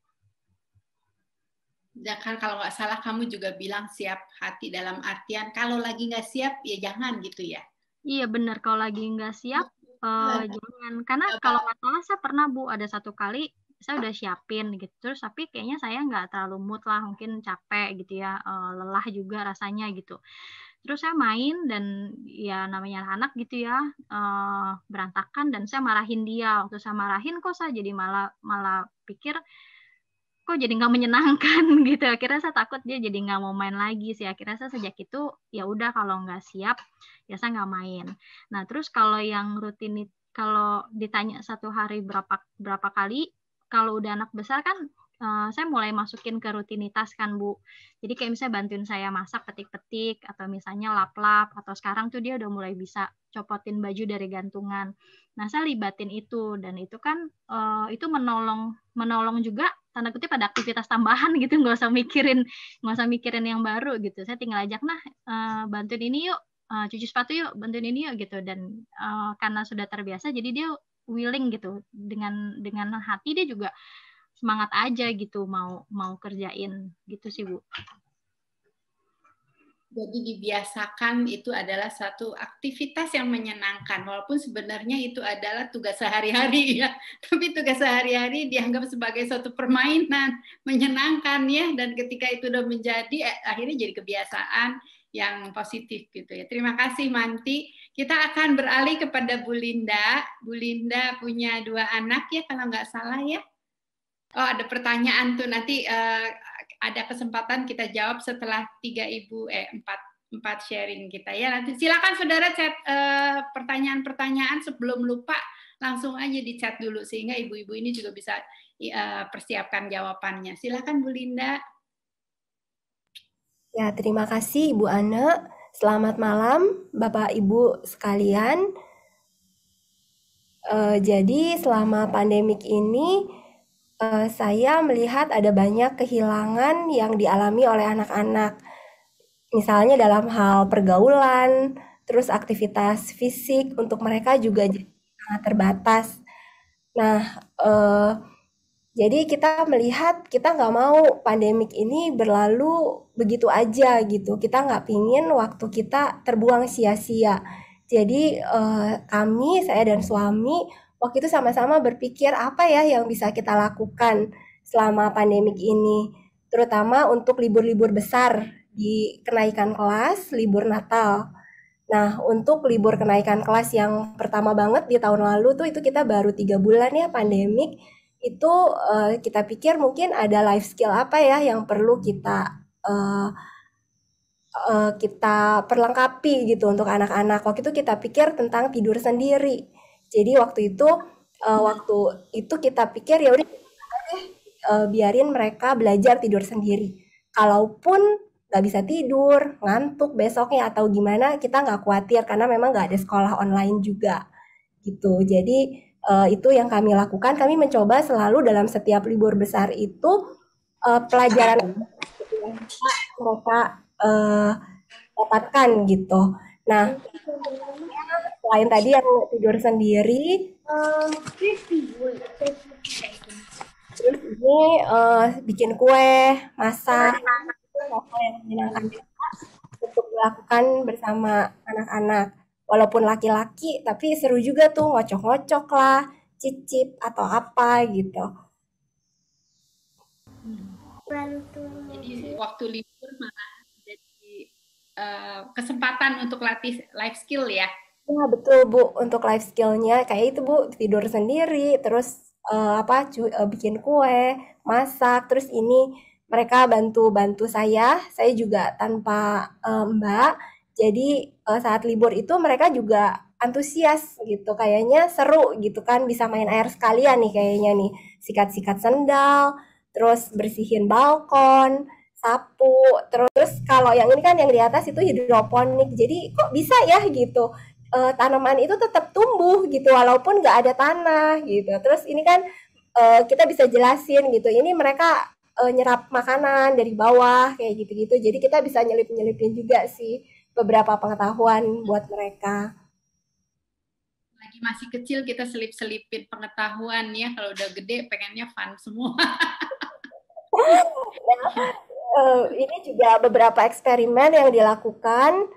ya kan kalau nggak salah kamu juga bilang siap hati dalam artian kalau lagi nggak siap ya jangan gitu ya Iya benar kalau lagi nggak siap uh, jangan karena kalau nggak salah saya pernah bu ada satu kali saya udah siapin gitu terus tapi kayaknya saya nggak terlalu mood lah mungkin capek gitu ya uh, lelah juga rasanya gitu terus saya main dan ya namanya anak gitu ya uh, berantakan dan saya marahin dia waktu saya marahin kok saya jadi malah malah pikir kok jadi nggak menyenangkan gitu akhirnya saya takut dia jadi nggak mau main lagi sih akhirnya saya sejak itu ya udah kalau nggak siap ya saya nggak main nah terus kalau yang rutin kalau ditanya satu hari berapa berapa kali kalau udah anak besar kan uh, saya mulai masukin ke rutinitas kan bu jadi kayak misalnya bantuin saya masak petik-petik atau misalnya lap-lap atau sekarang tuh dia udah mulai bisa copotin baju dari gantungan nah saya libatin itu dan itu kan uh, itu menolong menolong juga tanda kutip pada aktivitas tambahan gitu nggak usah mikirin nggak usah mikirin yang baru gitu saya tinggal ajak nah uh, bantuin ini yuk uh, cuci sepatu yuk bantuin ini yuk gitu dan uh, karena sudah terbiasa jadi dia willing gitu dengan dengan hati dia juga semangat aja gitu mau mau kerjain gitu sih bu jadi dibiasakan itu adalah satu aktivitas yang menyenangkan walaupun sebenarnya itu adalah tugas sehari-hari ya tapi tugas sehari-hari dianggap sebagai suatu permainan menyenangkan ya dan ketika itu udah menjadi eh, akhirnya jadi kebiasaan yang positif gitu ya terima kasih Manti kita akan beralih kepada Bu Linda Bu Linda punya dua anak ya kalau nggak salah ya Oh, ada pertanyaan tuh nanti uh, ada kesempatan kita jawab setelah tiga ibu eh empat empat sharing kita ya. Nanti silakan saudara chat eh, pertanyaan-pertanyaan eh, sebelum lupa langsung aja di chat dulu sehingga ibu-ibu ini juga bisa eh, persiapkan jawabannya. Silakan Bu Linda. Ya, terima kasih Ibu Ana. Selamat malam Bapak Ibu sekalian. eh, jadi selama pandemik ini Uh, saya melihat ada banyak kehilangan yang dialami oleh anak-anak. Misalnya dalam hal pergaulan, terus aktivitas fisik untuk mereka juga sangat terbatas. Nah, uh, jadi kita melihat kita nggak mau pandemik ini berlalu begitu aja gitu. Kita nggak pingin waktu kita terbuang sia-sia. Jadi eh, kami, saya dan suami waktu itu sama-sama berpikir apa ya yang bisa kita lakukan selama pandemik ini, terutama untuk libur-libur besar di kenaikan kelas, libur Natal. Nah, untuk libur kenaikan kelas yang pertama banget di tahun lalu tuh itu kita baru tiga bulan ya pandemik itu uh, kita pikir mungkin ada life skill apa ya yang perlu kita uh, kita perlengkapi gitu untuk anak-anak. Waktu itu kita pikir tentang tidur sendiri. Jadi waktu itu uh, waktu itu kita pikir ya udah uh, biarin mereka belajar tidur sendiri. Kalaupun nggak bisa tidur, ngantuk besoknya atau gimana, kita nggak khawatir karena memang nggak ada sekolah online juga gitu. Jadi uh, itu yang kami lakukan. Kami mencoba selalu dalam setiap libur besar itu uh, pelajaran mereka uh, dapatkan gitu. Nah, selain tadi yang tidur sendiri, terus ini uh, bikin kue, masak, hal yang menyenangkan untuk dilakukan bersama anak-anak. Walaupun laki-laki, tapi seru juga tuh ngocok-ngocok lah, cicip atau apa gitu. Jadi waktu libur malah Eh, kesempatan untuk latih life skill ya. Ya betul bu, untuk life skillnya kayak itu bu tidur sendiri, terus uh, apa cu uh, bikin kue, masak, terus ini mereka bantu bantu saya, saya juga tanpa uh, mbak, jadi uh, saat libur itu mereka juga antusias gitu, kayaknya seru gitu kan bisa main air sekalian nih kayaknya nih sikat-sikat sendal, terus bersihin balkon, sapu terus kalau yang ini kan yang di atas itu hidroponik jadi kok bisa ya gitu e, tanaman itu tetap tumbuh gitu walaupun nggak ada tanah gitu terus ini kan e, kita bisa jelasin gitu ini mereka e, nyerap makanan dari bawah kayak gitu-gitu jadi kita bisa nyelip nyelipin juga sih beberapa pengetahuan buat mereka lagi masih kecil kita selip selipin pengetahuan ya kalau udah gede pengennya fun semua uh, ini juga beberapa eksperimen yang dilakukan.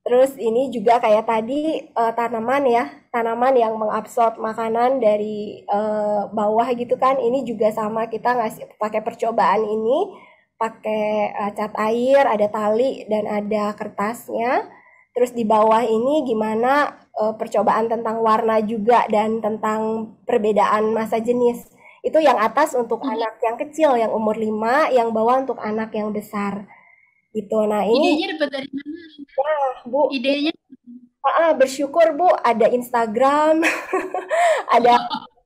Terus ini juga kayak tadi uh, tanaman ya, tanaman yang mengabsorb makanan dari uh, bawah gitu kan. Ini juga sama kita ngasih pakai percobaan ini, pakai uh, cat air, ada tali dan ada kertasnya. Terus di bawah ini gimana uh, percobaan tentang warna juga dan tentang perbedaan masa jenis. Itu yang atas untuk hmm. anak yang kecil yang umur 5, yang bawah untuk anak yang besar. Gitu. Nah, ini idenya dapat dari mana? Nah, Bu. Idenya Ah, bersyukur Bu ada Instagram, ada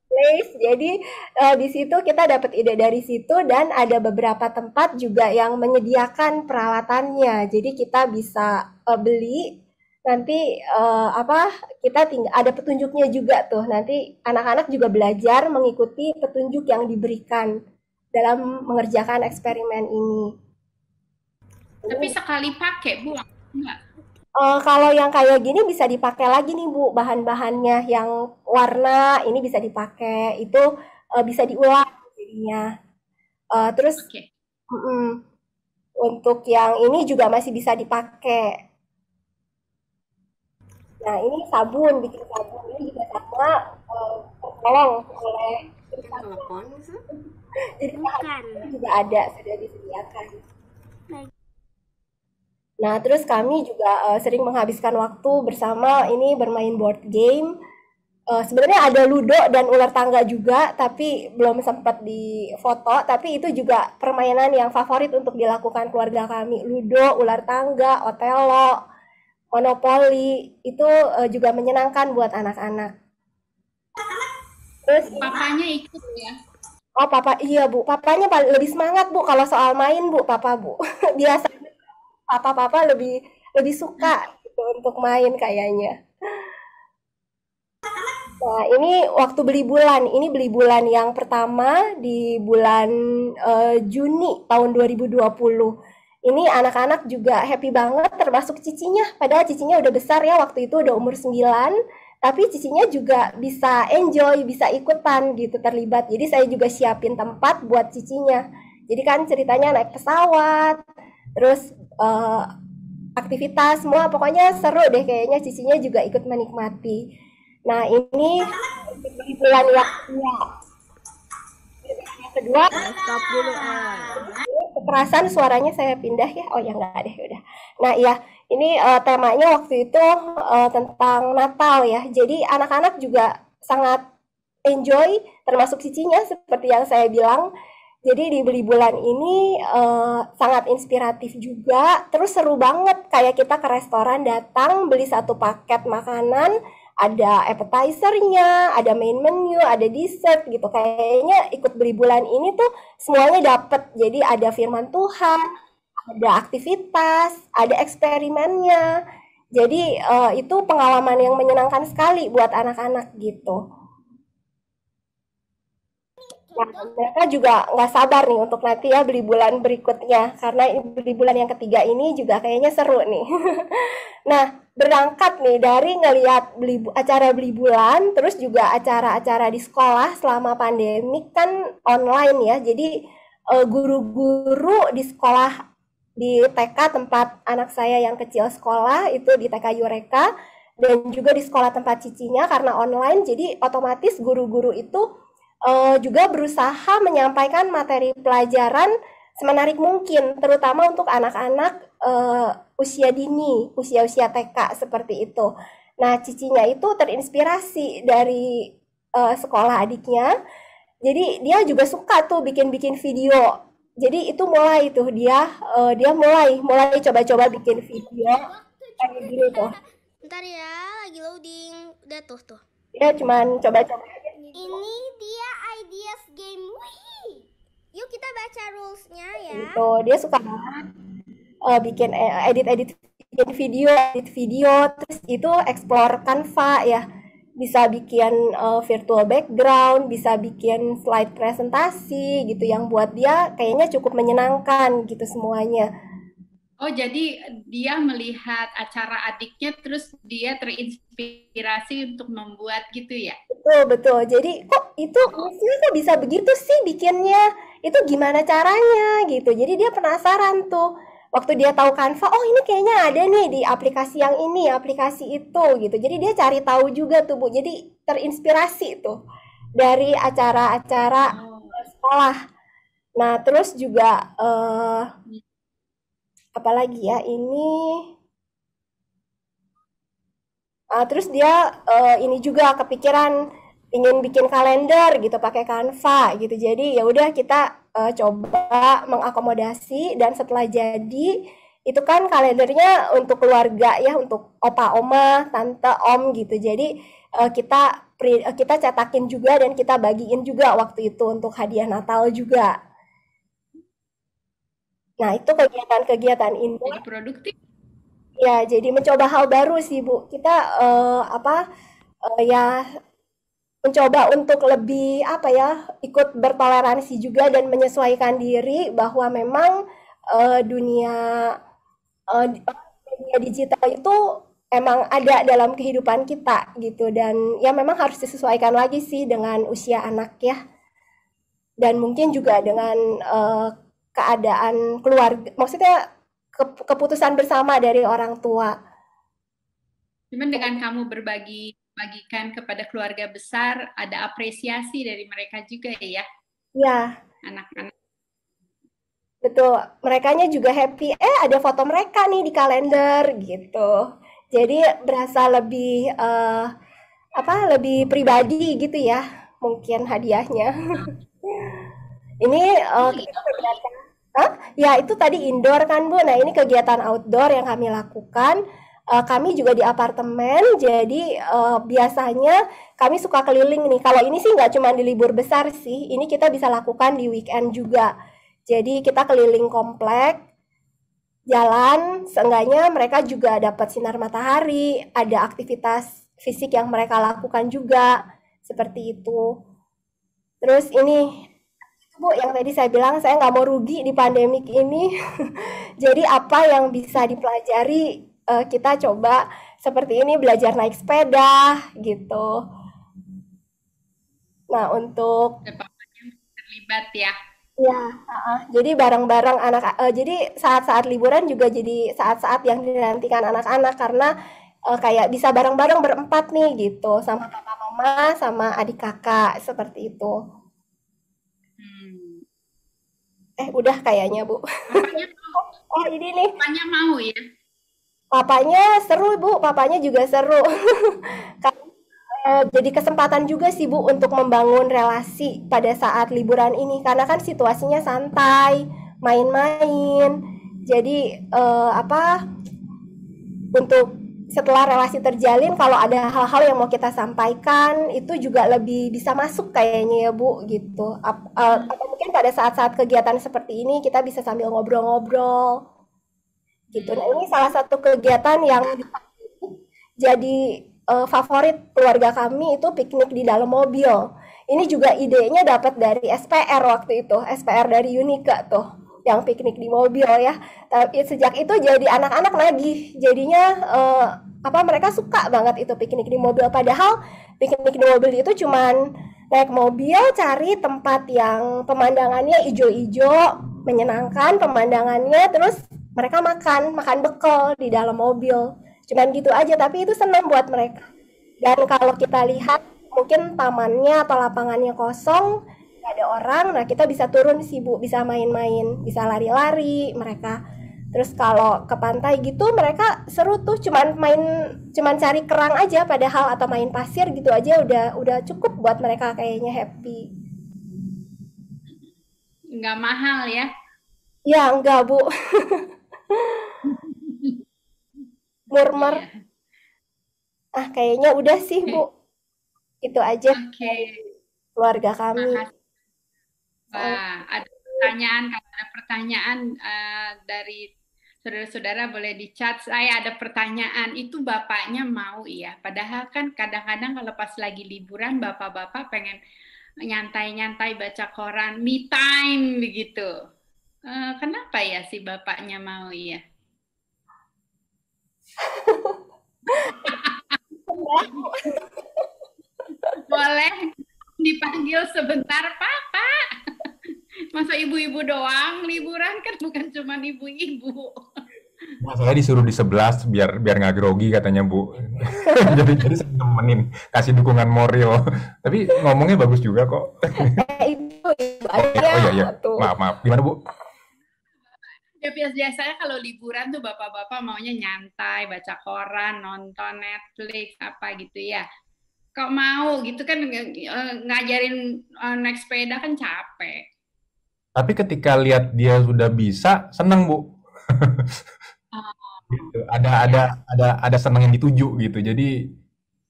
place. Jadi uh, di situ kita dapat ide dari situ dan ada beberapa tempat juga yang menyediakan peralatannya. Jadi kita bisa uh, beli nanti uh, apa kita tinggal ada petunjuknya juga tuh nanti anak-anak juga belajar mengikuti petunjuk yang diberikan dalam mengerjakan eksperimen ini. Tapi sekali pakai bu, enggak? Uh, eh, kalau yang kayak gini bisa dipakai lagi nih bu bahan-bahannya yang warna ini bisa dipakai itu uh, bisa diulang jadinya. Uh, terus okay. mm -mm, untuk yang ini juga masih bisa dipakai Nah ini sabun, bikin sabun ini juga sama tertolong eh, oleh telepon. Jadi bahan juga ada sudah disediakan. Nah terus kami juga uh, sering menghabiskan waktu bersama ini bermain board game. Uh, Sebenarnya ada ludo dan ular tangga juga, tapi belum sempat di foto. Tapi itu juga permainan yang favorit untuk dilakukan keluarga kami. Ludo, ular tangga, otelo, monopoli itu uh, juga menyenangkan buat anak-anak. Terus papanya ikut ya? Oh papa iya bu, papanya paling lebih semangat bu kalau soal main bu, papa bu Biasanya papa-papa lebih lebih suka gitu, untuk main kayaknya. Nah, ini waktu beli bulan. Ini beli bulan yang pertama di bulan uh, Juni tahun 2020 ini anak-anak juga happy banget termasuk cicinya padahal cicinya udah besar ya waktu itu udah umur 9 tapi cicinya juga bisa enjoy bisa ikutan gitu terlibat jadi saya juga siapin tempat buat cicinya jadi kan ceritanya naik pesawat terus uh, aktivitas semua pokoknya seru deh kayaknya cicinya juga ikut menikmati nah ini bulan yang kedua stop dulu eh perasaan suaranya saya pindah ya oh ya nggak deh udah nah ya ini uh, temanya waktu itu uh, tentang Natal ya jadi anak-anak juga sangat enjoy termasuk cicinya seperti yang saya bilang jadi di beli bulan ini uh, sangat inspiratif juga terus seru banget kayak kita ke restoran datang beli satu paket makanan ada appetizernya, ada main menu, ada dessert gitu. Kayaknya ikut beli bulan ini tuh semuanya dapat. Jadi ada firman Tuhan, ada aktivitas, ada eksperimennya. Jadi uh, itu pengalaman yang menyenangkan sekali buat anak-anak gitu mereka juga nggak sabar nih untuk nanti ya beli bulan berikutnya karena beli bulan yang ketiga ini juga kayaknya seru nih. nah, berangkat nih dari ngelihat beli acara beli bulan, terus juga acara-acara di sekolah selama pandemi kan online ya. Jadi eh, guru-guru di sekolah di TK tempat anak saya yang kecil sekolah itu di TK Yureka dan juga di sekolah tempat cicinya karena online jadi otomatis guru-guru itu uh, juga berusaha menyampaikan materi pelajaran semenarik mungkin, terutama untuk anak-anak uh, usia dini, usia-usia TK seperti itu. Nah, cicinya itu terinspirasi dari uh, sekolah adiknya. Jadi dia juga suka tuh bikin-bikin video. Jadi itu mulai tuh dia uh, dia mulai mulai coba-coba bikin video kayak gitu tuh. Bentar ya, lagi loading. Udah tuh tuh. Ya cuman coba-coba. Ini dia ideas game. Wih. Yuk kita baca rulesnya ya. Itu dia suka uh, bikin eh, edit-edit bikin video, edit video, terus itu explore Canva ya. Bisa bikin uh, virtual background, bisa bikin slide presentasi gitu yang buat dia kayaknya cukup menyenangkan gitu semuanya Oh, jadi dia melihat acara adiknya, terus dia terinspirasi untuk membuat gitu ya? Betul, betul. Jadi kok itu maksudnya kok bisa begitu sih bikinnya? Itu gimana caranya gitu? Jadi dia penasaran tuh. Waktu dia tahu Canva, oh ini kayaknya ada nih di aplikasi yang ini, aplikasi itu gitu. Jadi dia cari tahu juga tuh Bu. Jadi terinspirasi tuh dari acara-acara oh. sekolah. Nah, terus juga uh, apalagi ya ini uh, terus dia uh, ini juga kepikiran ingin bikin kalender gitu pakai Canva gitu jadi ya udah kita uh, coba mengakomodasi dan setelah jadi itu kan kalendernya untuk keluarga ya untuk opa oma tante om gitu jadi uh, kita kita cetakin juga dan kita bagiin juga waktu itu untuk hadiah Natal juga Nah, itu kegiatan-kegiatan indoor. Jadi produktif. Ya, jadi mencoba hal baru sih, Bu. Kita uh, apa uh, ya mencoba untuk lebih apa ya, ikut bertoleransi juga dan menyesuaikan diri bahwa memang uh, dunia uh, dunia digital itu emang ada dalam kehidupan kita gitu dan ya memang harus disesuaikan lagi sih dengan usia anak ya. Dan mungkin juga dengan uh, keadaan keluarga maksudnya ke, keputusan bersama dari orang tua cuman dengan kamu berbagi bagikan kepada keluarga besar ada apresiasi dari mereka juga ya ya anak-anak betul nya juga happy eh ada foto mereka nih di kalender gitu jadi berasa lebih uh, apa lebih pribadi gitu ya mungkin hadiahnya iya. ini uh, kita berdatang Hah? Ya itu tadi indoor kan Bu. Nah ini kegiatan outdoor yang kami lakukan. Uh, kami juga di apartemen, jadi uh, biasanya kami suka keliling nih. Kalau ini sih nggak cuma di libur besar sih, ini kita bisa lakukan di weekend juga. Jadi kita keliling komplek, jalan, seenggaknya mereka juga dapat sinar matahari, ada aktivitas fisik yang mereka lakukan juga, seperti itu. Terus ini Bu, yang tadi saya bilang saya nggak mau rugi di pandemik ini. Jadi apa yang bisa dipelajari uh, kita coba seperti ini belajar naik sepeda gitu. Nah untuk terlibat ya. Ya, uh, uh, jadi bareng-bareng anak, uh, jadi saat-saat liburan juga jadi saat-saat yang dinantikan anak-anak karena uh, kayak bisa bareng-bareng berempat nih gitu sama papa mama sama adik kakak seperti itu. Eh, udah kayaknya, Bu. Papanya oh, ini nih. Papanya mau ya? Papanya seru, Bu. Papanya juga seru. Eh, jadi kesempatan juga sih, Bu, untuk membangun relasi pada saat liburan ini. Karena kan situasinya santai, main-main. Jadi, eh, apa, untuk setelah relasi terjalin kalau ada hal-hal yang mau kita sampaikan itu juga lebih bisa masuk kayaknya ya Bu gitu Ap uh, atau mungkin pada saat-saat kegiatan seperti ini kita bisa sambil ngobrol-ngobrol gitu nah ini salah satu kegiatan yang jadi uh, favorit keluarga kami itu piknik di dalam mobil ini juga idenya dapat dari SPR waktu itu SPR dari Unika tuh yang piknik di mobil ya tapi sejak itu jadi anak-anak lagi jadinya uh, apa mereka suka banget itu piknik di mobil padahal piknik di mobil itu cuman naik mobil cari tempat yang pemandangannya ijo-ijo menyenangkan pemandangannya terus mereka makan makan bekal di dalam mobil cuman gitu aja tapi itu senang buat mereka dan kalau kita lihat mungkin tamannya atau lapangannya kosong ada orang nah kita bisa turun sih bu bisa main-main bisa lari-lari mereka terus kalau ke pantai gitu mereka seru tuh cuman main cuman cari kerang aja padahal atau main pasir gitu aja udah udah cukup buat mereka kayaknya happy nggak mahal ya ya enggak bu murmur iya. ah kayaknya udah sih bu itu aja okay. keluarga kami Makasih. Pak. Oh. Ada pertanyaan, kalau ada pertanyaan uh, dari saudara-saudara boleh dicat. Saya ada pertanyaan, itu bapaknya mau ya? Padahal kan kadang-kadang kalau pas lagi liburan bapak-bapak pengen nyantai-nyantai baca koran, me time begitu. Uh, kenapa ya si bapaknya mau ya? boleh dipanggil sebentar papa masa ibu-ibu doang liburan kan bukan cuma ibu-ibu saya disuruh di sebelas biar biar nggak grogi katanya bu jadi jadi saya nemenin kasih dukungan moral tapi ngomongnya bagus juga kok eh, ibu itu, oh, iya, oh iya iya maaf maaf gimana bu ya biasanya kalau liburan tuh bapak-bapak maunya nyantai baca koran nonton Netflix apa gitu ya kok mau gitu kan eh, ngajarin eh, naik sepeda kan capek. Tapi ketika lihat dia sudah bisa, seneng bu. Ah. gitu. Ada ada ada ada seneng yang dituju gitu. Jadi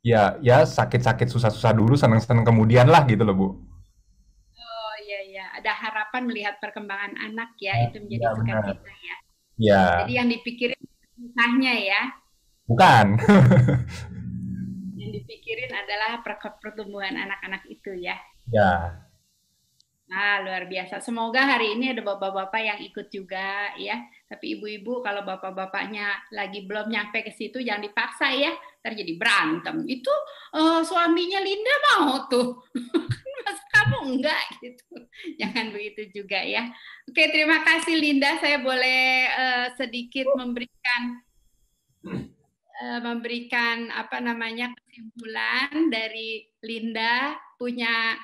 ya ya sakit-sakit susah-susah dulu, seneng-seneng kemudian lah gitu loh bu. Oh iya iya, ada harapan melihat perkembangan anak ya, ya itu menjadi ya, kita ya. Ya. Jadi yang dipikirin susahnya ya. Bukan. yang dipikirin adalah pertumbuhan anak-anak itu ya. Ya. Nah, luar biasa. Semoga hari ini ada bapak-bapak yang ikut juga ya. Tapi ibu-ibu kalau bapak-bapaknya lagi belum nyampe ke situ jangan dipaksa ya. Terjadi berantem. Itu uh, suaminya Linda mau tuh. Masa kamu enggak gitu. Jangan begitu juga ya. Oke, terima kasih Linda. Saya boleh uh, sedikit memberikan Eh, memberikan apa namanya kesimpulan dari Linda punya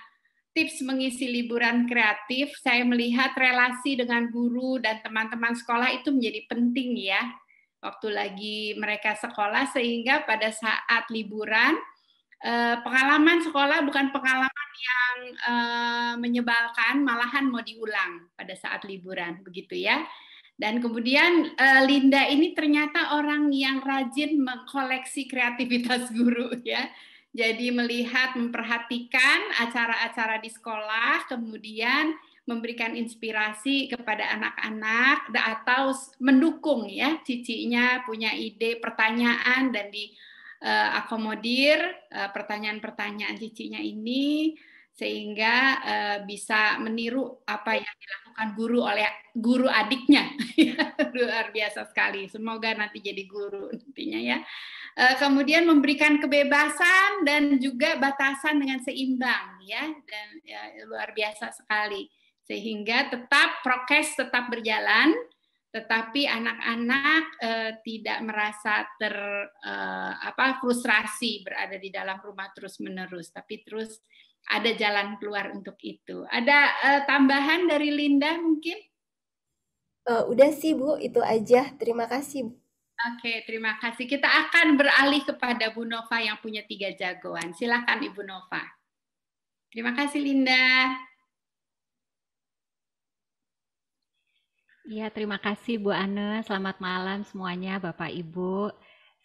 tips mengisi liburan kreatif. Saya melihat relasi dengan guru dan teman-teman sekolah itu menjadi penting ya waktu lagi mereka sekolah sehingga pada saat liburan eh, pengalaman sekolah bukan pengalaman yang eh, menyebalkan malahan mau diulang pada saat liburan begitu ya. Dan kemudian eh, Linda ini ternyata orang yang rajin mengkoleksi kreativitas guru ya. Jadi melihat, memperhatikan acara-acara di sekolah, kemudian memberikan inspirasi kepada anak-anak atau mendukung ya cicinya punya ide pertanyaan dan diakomodir eh, uh, eh, uh, pertanyaan-pertanyaan cicinya ini sehingga uh, bisa meniru apa yang dilakukan guru oleh guru adiknya luar biasa sekali semoga nanti jadi guru nantinya ya uh, kemudian memberikan kebebasan dan juga batasan dengan seimbang ya dan ya, luar biasa sekali sehingga tetap prokes tetap berjalan tetapi anak-anak e, tidak merasa ter e, apa frustrasi berada di dalam rumah terus-menerus tapi terus ada jalan keluar untuk itu. Ada uh, tambahan dari Linda mungkin? Uh, udah sih Bu, itu aja. Terima kasih. Oke, okay, terima kasih. Kita akan beralih kepada Bu Nova yang punya tiga jagoan. Silakan Ibu Nova. Terima kasih Linda. Iya, terima kasih Bu Ana. Selamat malam semuanya, Bapak Ibu.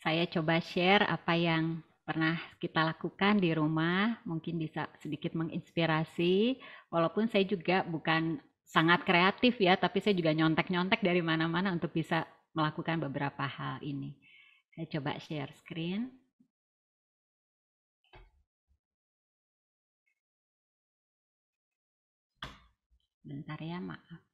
Saya coba share apa yang pernah kita lakukan di rumah mungkin bisa sedikit menginspirasi walaupun saya juga bukan sangat kreatif ya tapi saya juga nyontek-nyontek dari mana-mana untuk bisa melakukan beberapa hal ini saya coba share screen bentar ya maaf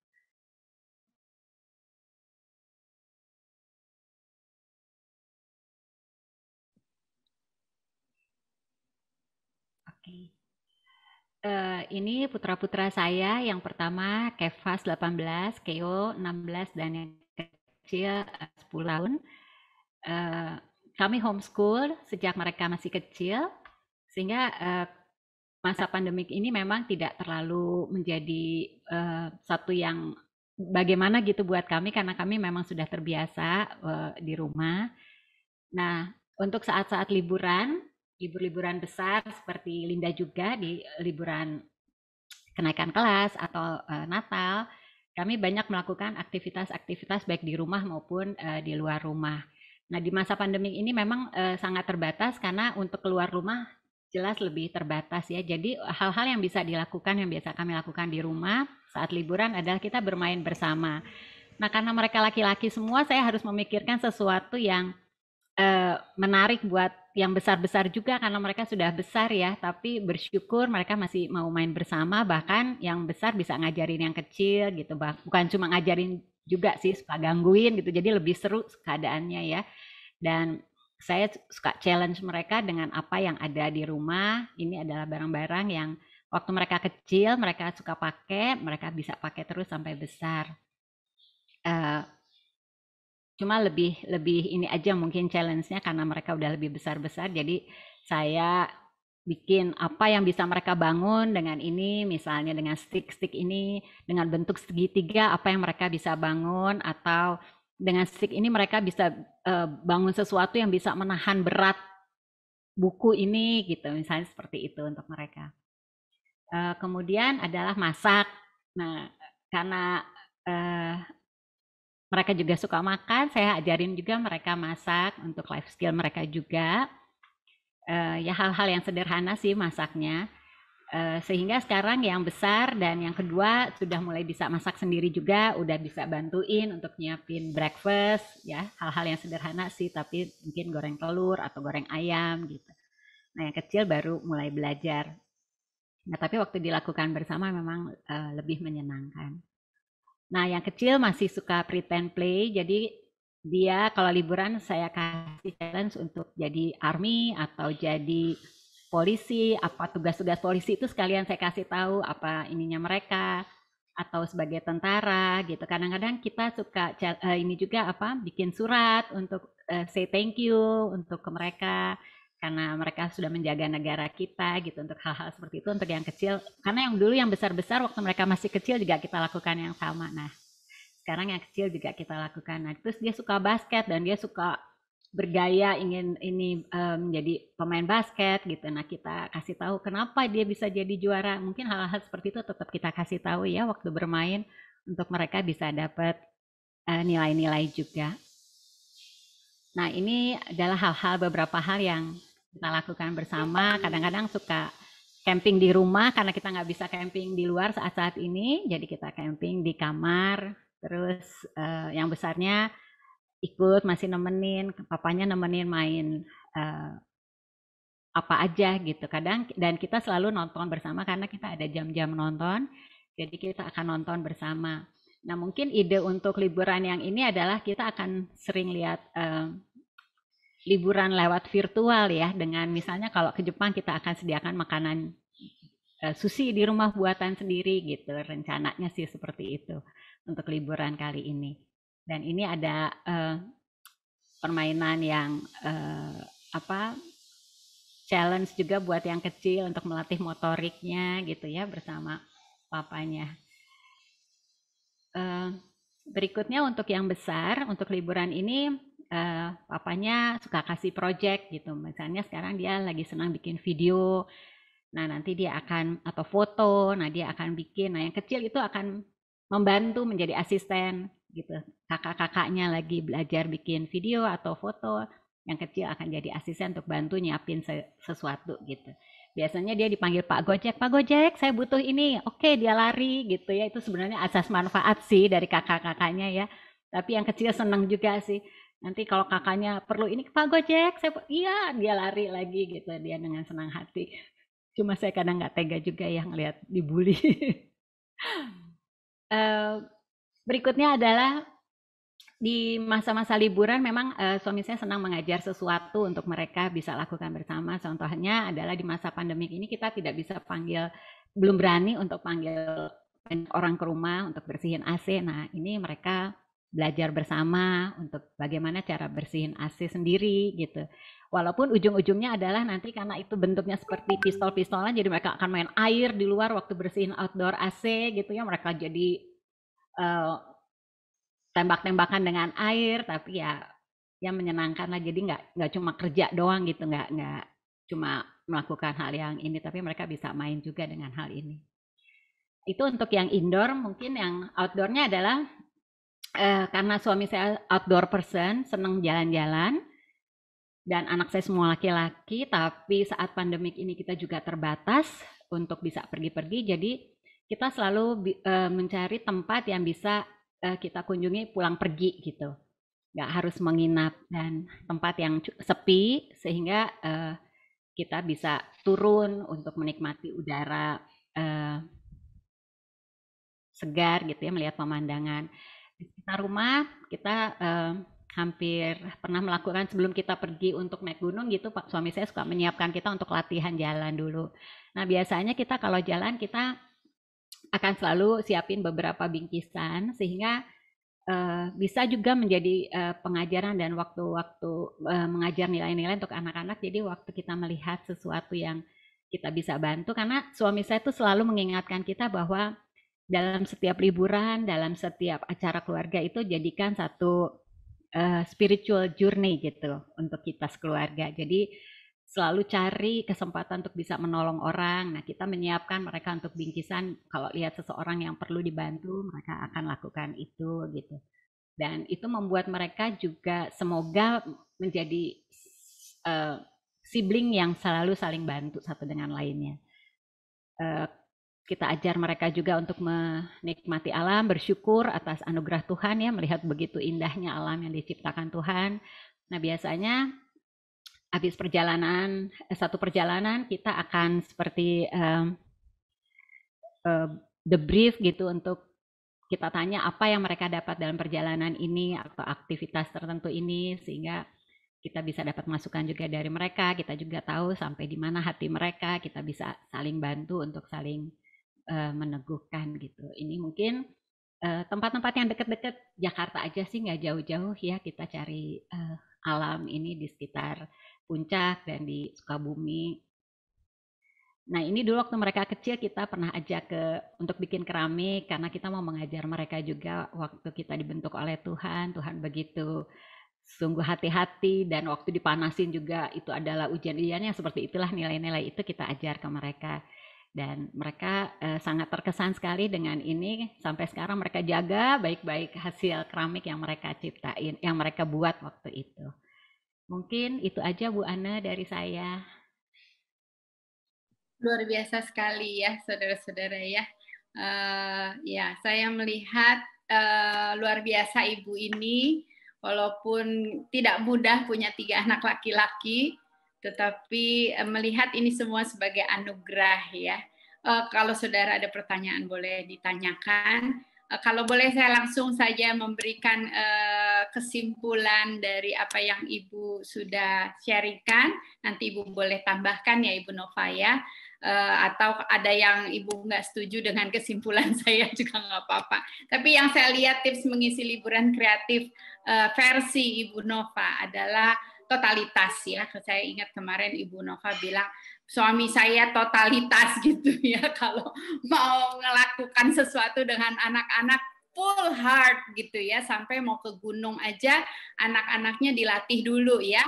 Eh, ini putra-putra saya yang pertama Kevas 18, Keo 16 dan yang kecil, 10 eh, tahun. Uh, kami homeschool sejak mereka masih kecil sehingga, uh, masa pandemik ini memang tidak terlalu menjadi, uh, satu yang bagaimana gitu buat kami karena kami memang sudah terbiasa, uh, di rumah. Nah, untuk saat-saat liburan libur-liburan besar seperti Linda juga di eh, liburan kenaikan kelas atau uh, Natal, kami banyak melakukan aktivitas-aktivitas baik di rumah maupun uh, di luar rumah. Nah, di masa pandemi ini memang uh, sangat terbatas karena untuk keluar rumah jelas lebih terbatas ya. Jadi hal-hal yang bisa dilakukan yang biasa kami lakukan di rumah saat liburan adalah kita bermain bersama. Nah, karena mereka laki-laki semua, saya harus memikirkan sesuatu yang uh, menarik buat yang besar-besar juga karena mereka sudah besar ya, tapi bersyukur mereka masih mau main bersama bahkan yang besar bisa ngajarin yang kecil gitu, bukan cuma ngajarin juga sih suka gangguin gitu. Jadi lebih seru keadaannya ya. Dan saya suka challenge mereka dengan apa yang ada di rumah. Ini adalah barang-barang yang waktu mereka kecil mereka suka pakai, mereka bisa pakai terus sampai besar. Uh, cuma lebih lebih ini aja mungkin challenge-nya karena mereka udah lebih besar-besar jadi saya bikin apa yang bisa mereka bangun dengan ini misalnya dengan stick-stick ini dengan bentuk segitiga apa yang mereka bisa bangun atau dengan stick ini mereka bisa uh, bangun sesuatu yang bisa menahan berat buku ini gitu misalnya seperti itu untuk mereka uh, kemudian adalah masak nah karena uh, mereka juga suka makan, saya ajarin juga mereka masak untuk life skill mereka juga. Uh, ya hal-hal yang sederhana sih masaknya. Uh, sehingga sekarang yang besar dan yang kedua sudah mulai bisa masak sendiri juga, udah bisa bantuin untuk nyiapin breakfast, ya hal-hal yang sederhana sih, tapi mungkin goreng telur atau goreng ayam gitu. Nah yang kecil baru mulai belajar. Nah tapi waktu dilakukan bersama memang uh, lebih menyenangkan. Nah, yang kecil masih suka pretend play, jadi dia kalau liburan saya kasih challenge untuk jadi army atau jadi polisi, apa tugas-tugas polisi itu sekalian saya kasih tahu apa ininya mereka atau sebagai tentara gitu. Kadang-kadang kita suka uh, ini juga apa bikin surat untuk eh, say thank you untuk ke mereka karena mereka sudah menjaga negara kita gitu untuk hal-hal seperti itu untuk yang kecil karena yang dulu yang besar-besar waktu mereka masih kecil juga kita lakukan yang sama nah sekarang yang kecil juga kita lakukan nah terus dia suka basket dan dia suka bergaya ingin ini eh, menjadi um, pemain basket gitu nah kita kasih tahu kenapa dia bisa jadi juara mungkin hal-hal seperti itu tetap kita kasih tahu ya waktu bermain untuk mereka bisa dapat uh, nilai-nilai juga nah ini adalah hal-hal beberapa hal yang kita lakukan bersama. Kadang-kadang suka camping di rumah karena kita nggak bisa camping di luar saat-saat ini. Jadi kita camping di kamar. Terus uh, yang besarnya ikut masih nemenin, papanya nemenin main uh, apa aja gitu. Kadang dan kita selalu nonton bersama karena kita ada jam-jam nonton. Jadi kita akan nonton bersama. Nah mungkin ide untuk liburan yang ini adalah kita akan sering lihat uh, liburan lewat virtual ya dengan misalnya kalau ke Jepang kita akan sediakan makanan e, sushi di rumah buatan sendiri gitu rencananya sih seperti itu untuk liburan kali ini dan ini ada uh, permainan yang uh, apa challenge juga buat yang kecil untuk melatih motoriknya gitu ya bersama papanya uh, berikutnya untuk yang besar untuk liburan ini uh, papanya suka kasih project gitu. Misalnya sekarang dia lagi senang bikin video. Nah, nanti dia akan atau foto, nah dia akan bikin. Nah, yang kecil itu akan membantu menjadi asisten gitu. Kakak-kakaknya lagi belajar bikin video atau foto, yang kecil akan jadi asisten untuk bantu nyiapin sesuatu gitu biasanya dia dipanggil Pak Gojek, Pak Gojek saya butuh ini, oke dia lari gitu ya, itu sebenarnya asas manfaat sih dari kakak-kakaknya ya, tapi yang kecil senang juga sih, nanti kalau kakaknya perlu ini pak gojek saya iya dia lari lagi gitu dia dengan senang hati cuma saya kadang nggak tega juga yang lihat dibully uh, berikutnya adalah di masa-masa liburan memang eh, suami saya senang mengajar sesuatu untuk mereka bisa lakukan bersama contohnya adalah di masa pandemi ini kita tidak bisa panggil belum berani untuk panggil orang ke rumah untuk bersihin AC nah ini mereka belajar bersama untuk bagaimana cara bersihin AC sendiri gitu. Walaupun ujung-ujungnya adalah nanti karena itu bentuknya seperti pistol-pistolan jadi mereka akan main air di luar waktu bersihin outdoor AC gitu ya mereka jadi uh, tembak-tembakan dengan air tapi ya yang menyenangkan lah jadi nggak nggak cuma kerja doang gitu nggak nggak cuma melakukan hal yang ini tapi mereka bisa main juga dengan hal ini itu untuk yang indoor mungkin yang outdoornya adalah eh, karena suami saya outdoor person, senang jalan-jalan, dan anak saya semua laki-laki, tapi saat pandemik ini kita juga terbatas untuk bisa pergi-pergi, jadi kita selalu eh, mencari tempat yang bisa eh, kita kunjungi pulang pergi gitu, nggak harus menginap dan tempat yang sepi sehingga eh, kita bisa turun untuk menikmati udara eh, segar gitu ya, melihat pemandangan sekitar rumah kita uh, hampir pernah melakukan sebelum kita pergi untuk naik gunung gitu Pak suami saya suka menyiapkan kita untuk latihan jalan dulu. Nah, biasanya kita kalau jalan kita akan selalu siapin beberapa bingkisan sehingga uh, bisa juga menjadi uh, pengajaran dan waktu-waktu uh, mengajar nilai-nilai untuk anak-anak. Jadi waktu kita melihat sesuatu yang kita bisa bantu karena suami saya itu selalu mengingatkan kita bahwa dalam setiap liburan, dalam setiap acara keluarga itu jadikan satu uh, spiritual journey gitu untuk kita sekeluarga. Jadi selalu cari kesempatan untuk bisa menolong orang. Nah, kita menyiapkan mereka untuk bingkisan. Kalau lihat seseorang yang perlu dibantu, mereka akan lakukan itu gitu. Dan itu membuat mereka juga semoga menjadi uh, sibling yang selalu saling bantu satu dengan lainnya. Uh, kita ajar mereka juga untuk menikmati alam, bersyukur atas anugerah Tuhan ya, melihat begitu indahnya alam yang diciptakan Tuhan. Nah biasanya habis perjalanan eh, satu perjalanan kita akan seperti um, uh, brief gitu untuk kita tanya apa yang mereka dapat dalam perjalanan ini atau aktivitas tertentu ini sehingga kita bisa dapat masukan juga dari mereka, kita juga tahu sampai di mana hati mereka, kita bisa saling bantu untuk saling Eh, meneguhkan gitu. Ini mungkin eh, tempat-tempat yang dekat-dekat Jakarta aja sih nggak jauh-jauh ya kita cari eh, alam ini di sekitar puncak dan di Sukabumi. Nah ini dulu waktu mereka kecil kita pernah ajak ke untuk bikin keramik karena kita mau mengajar mereka juga waktu kita dibentuk oleh Tuhan. Tuhan begitu sungguh hati-hati dan waktu dipanasin juga itu adalah ujian-ujiannya seperti itulah nilai-nilai itu kita ajar ke mereka dan mereka eh, sangat terkesan sekali dengan ini sampai sekarang mereka jaga baik-baik hasil keramik yang mereka ciptain yang mereka buat waktu itu mungkin itu aja Bu Ana dari saya luar biasa sekali ya saudara-saudara ya uh, ya saya melihat uh, luar biasa ibu ini walaupun tidak mudah punya tiga anak laki-laki tetapi eh, melihat ini semua sebagai anugerah ya. Eh, kalau saudara ada pertanyaan boleh ditanyakan. Eh, kalau boleh saya langsung saja memberikan kesimpulan dari apa yang Ibu sudah sharingkan. Nanti Ibu boleh tambahkan ya Ibu Nova ya. atau ada yang ibu nggak setuju dengan kesimpulan saya juga nggak apa-apa. Tapi yang saya lihat tips mengisi liburan kreatif versi ibu Nova adalah totalitas ya. Saya ingat kemarin Ibu Nova bilang suami saya totalitas gitu ya kalau mau melakukan sesuatu dengan anak-anak full heart gitu ya sampai mau ke gunung aja anak-anaknya dilatih dulu ya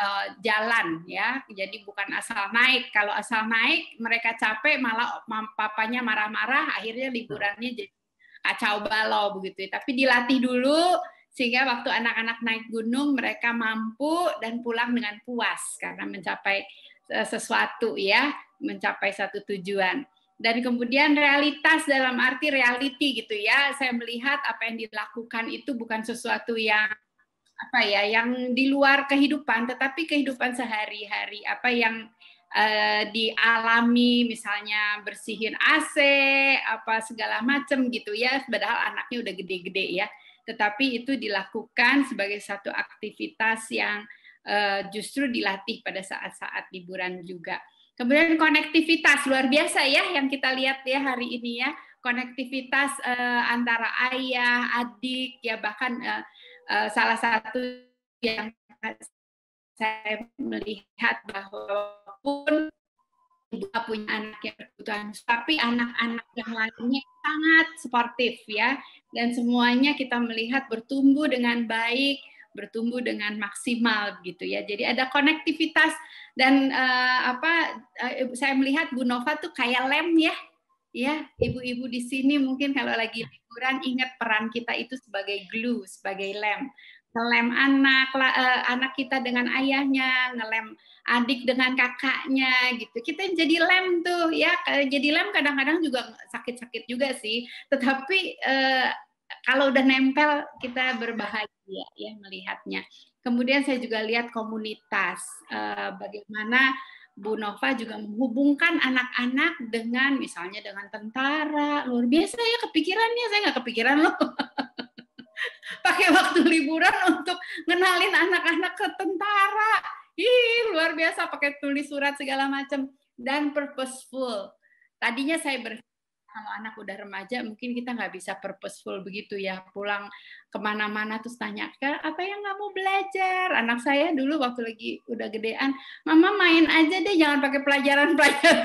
eh, jalan ya jadi bukan asal naik kalau asal naik mereka capek malah papanya marah-marah akhirnya liburannya jadi kacau balau begitu ya. tapi dilatih dulu sehingga waktu anak-anak naik gunung mereka mampu dan pulang dengan puas karena mencapai eh, sesuatu ya, mencapai satu tujuan. Dan kemudian realitas dalam arti reality gitu ya. Saya melihat apa yang dilakukan itu bukan sesuatu yang apa ya, yang di luar kehidupan, tetapi kehidupan sehari-hari apa yang eh, dialami misalnya bersihin AC apa segala macam gitu ya padahal anaknya udah gede-gede ya tetapi itu dilakukan sebagai satu aktivitas yang eh, justru dilatih pada saat-saat liburan juga. Kemudian konektivitas luar biasa ya yang kita lihat ya hari ini ya konektivitas eh, antara ayah, adik ya bahkan eh, eh, salah satu yang saya melihat bahwa pun juga punya anak yang berkebutuhan tapi anak-anak yang lainnya sangat sportif ya. Dan semuanya kita melihat bertumbuh dengan baik, bertumbuh dengan maksimal gitu ya. Jadi ada konektivitas dan uh, apa uh, saya melihat Bu Nova tuh kayak lem ya. Ya, ibu-ibu di sini mungkin kalau lagi liburan ingat peran kita itu sebagai glue, sebagai lem ngelem anak eh, anak kita dengan ayahnya ngelem adik dengan kakaknya gitu kita jadi lem tuh ya jadi lem kadang-kadang juga sakit-sakit juga sih tetapi uh, kalau udah nempel kita berbahagia ya melihatnya kemudian saya juga lihat komunitas uh, bagaimana Bu Nova juga menghubungkan anak-anak dengan misalnya dengan tentara luar biasa ya kepikirannya saya nggak kepikiran loh pakai waktu liburan untuk ngenalin anak-anak ke tentara. Ih, luar biasa pakai tulis surat segala macam dan purposeful. Tadinya saya ber kalau anak udah remaja mungkin kita nggak bisa purposeful begitu ya pulang kemana-mana terus tanya ke apa yang nggak mau belajar anak saya dulu waktu lagi udah gedean mama main aja deh jangan pakai pelajaran pelajaran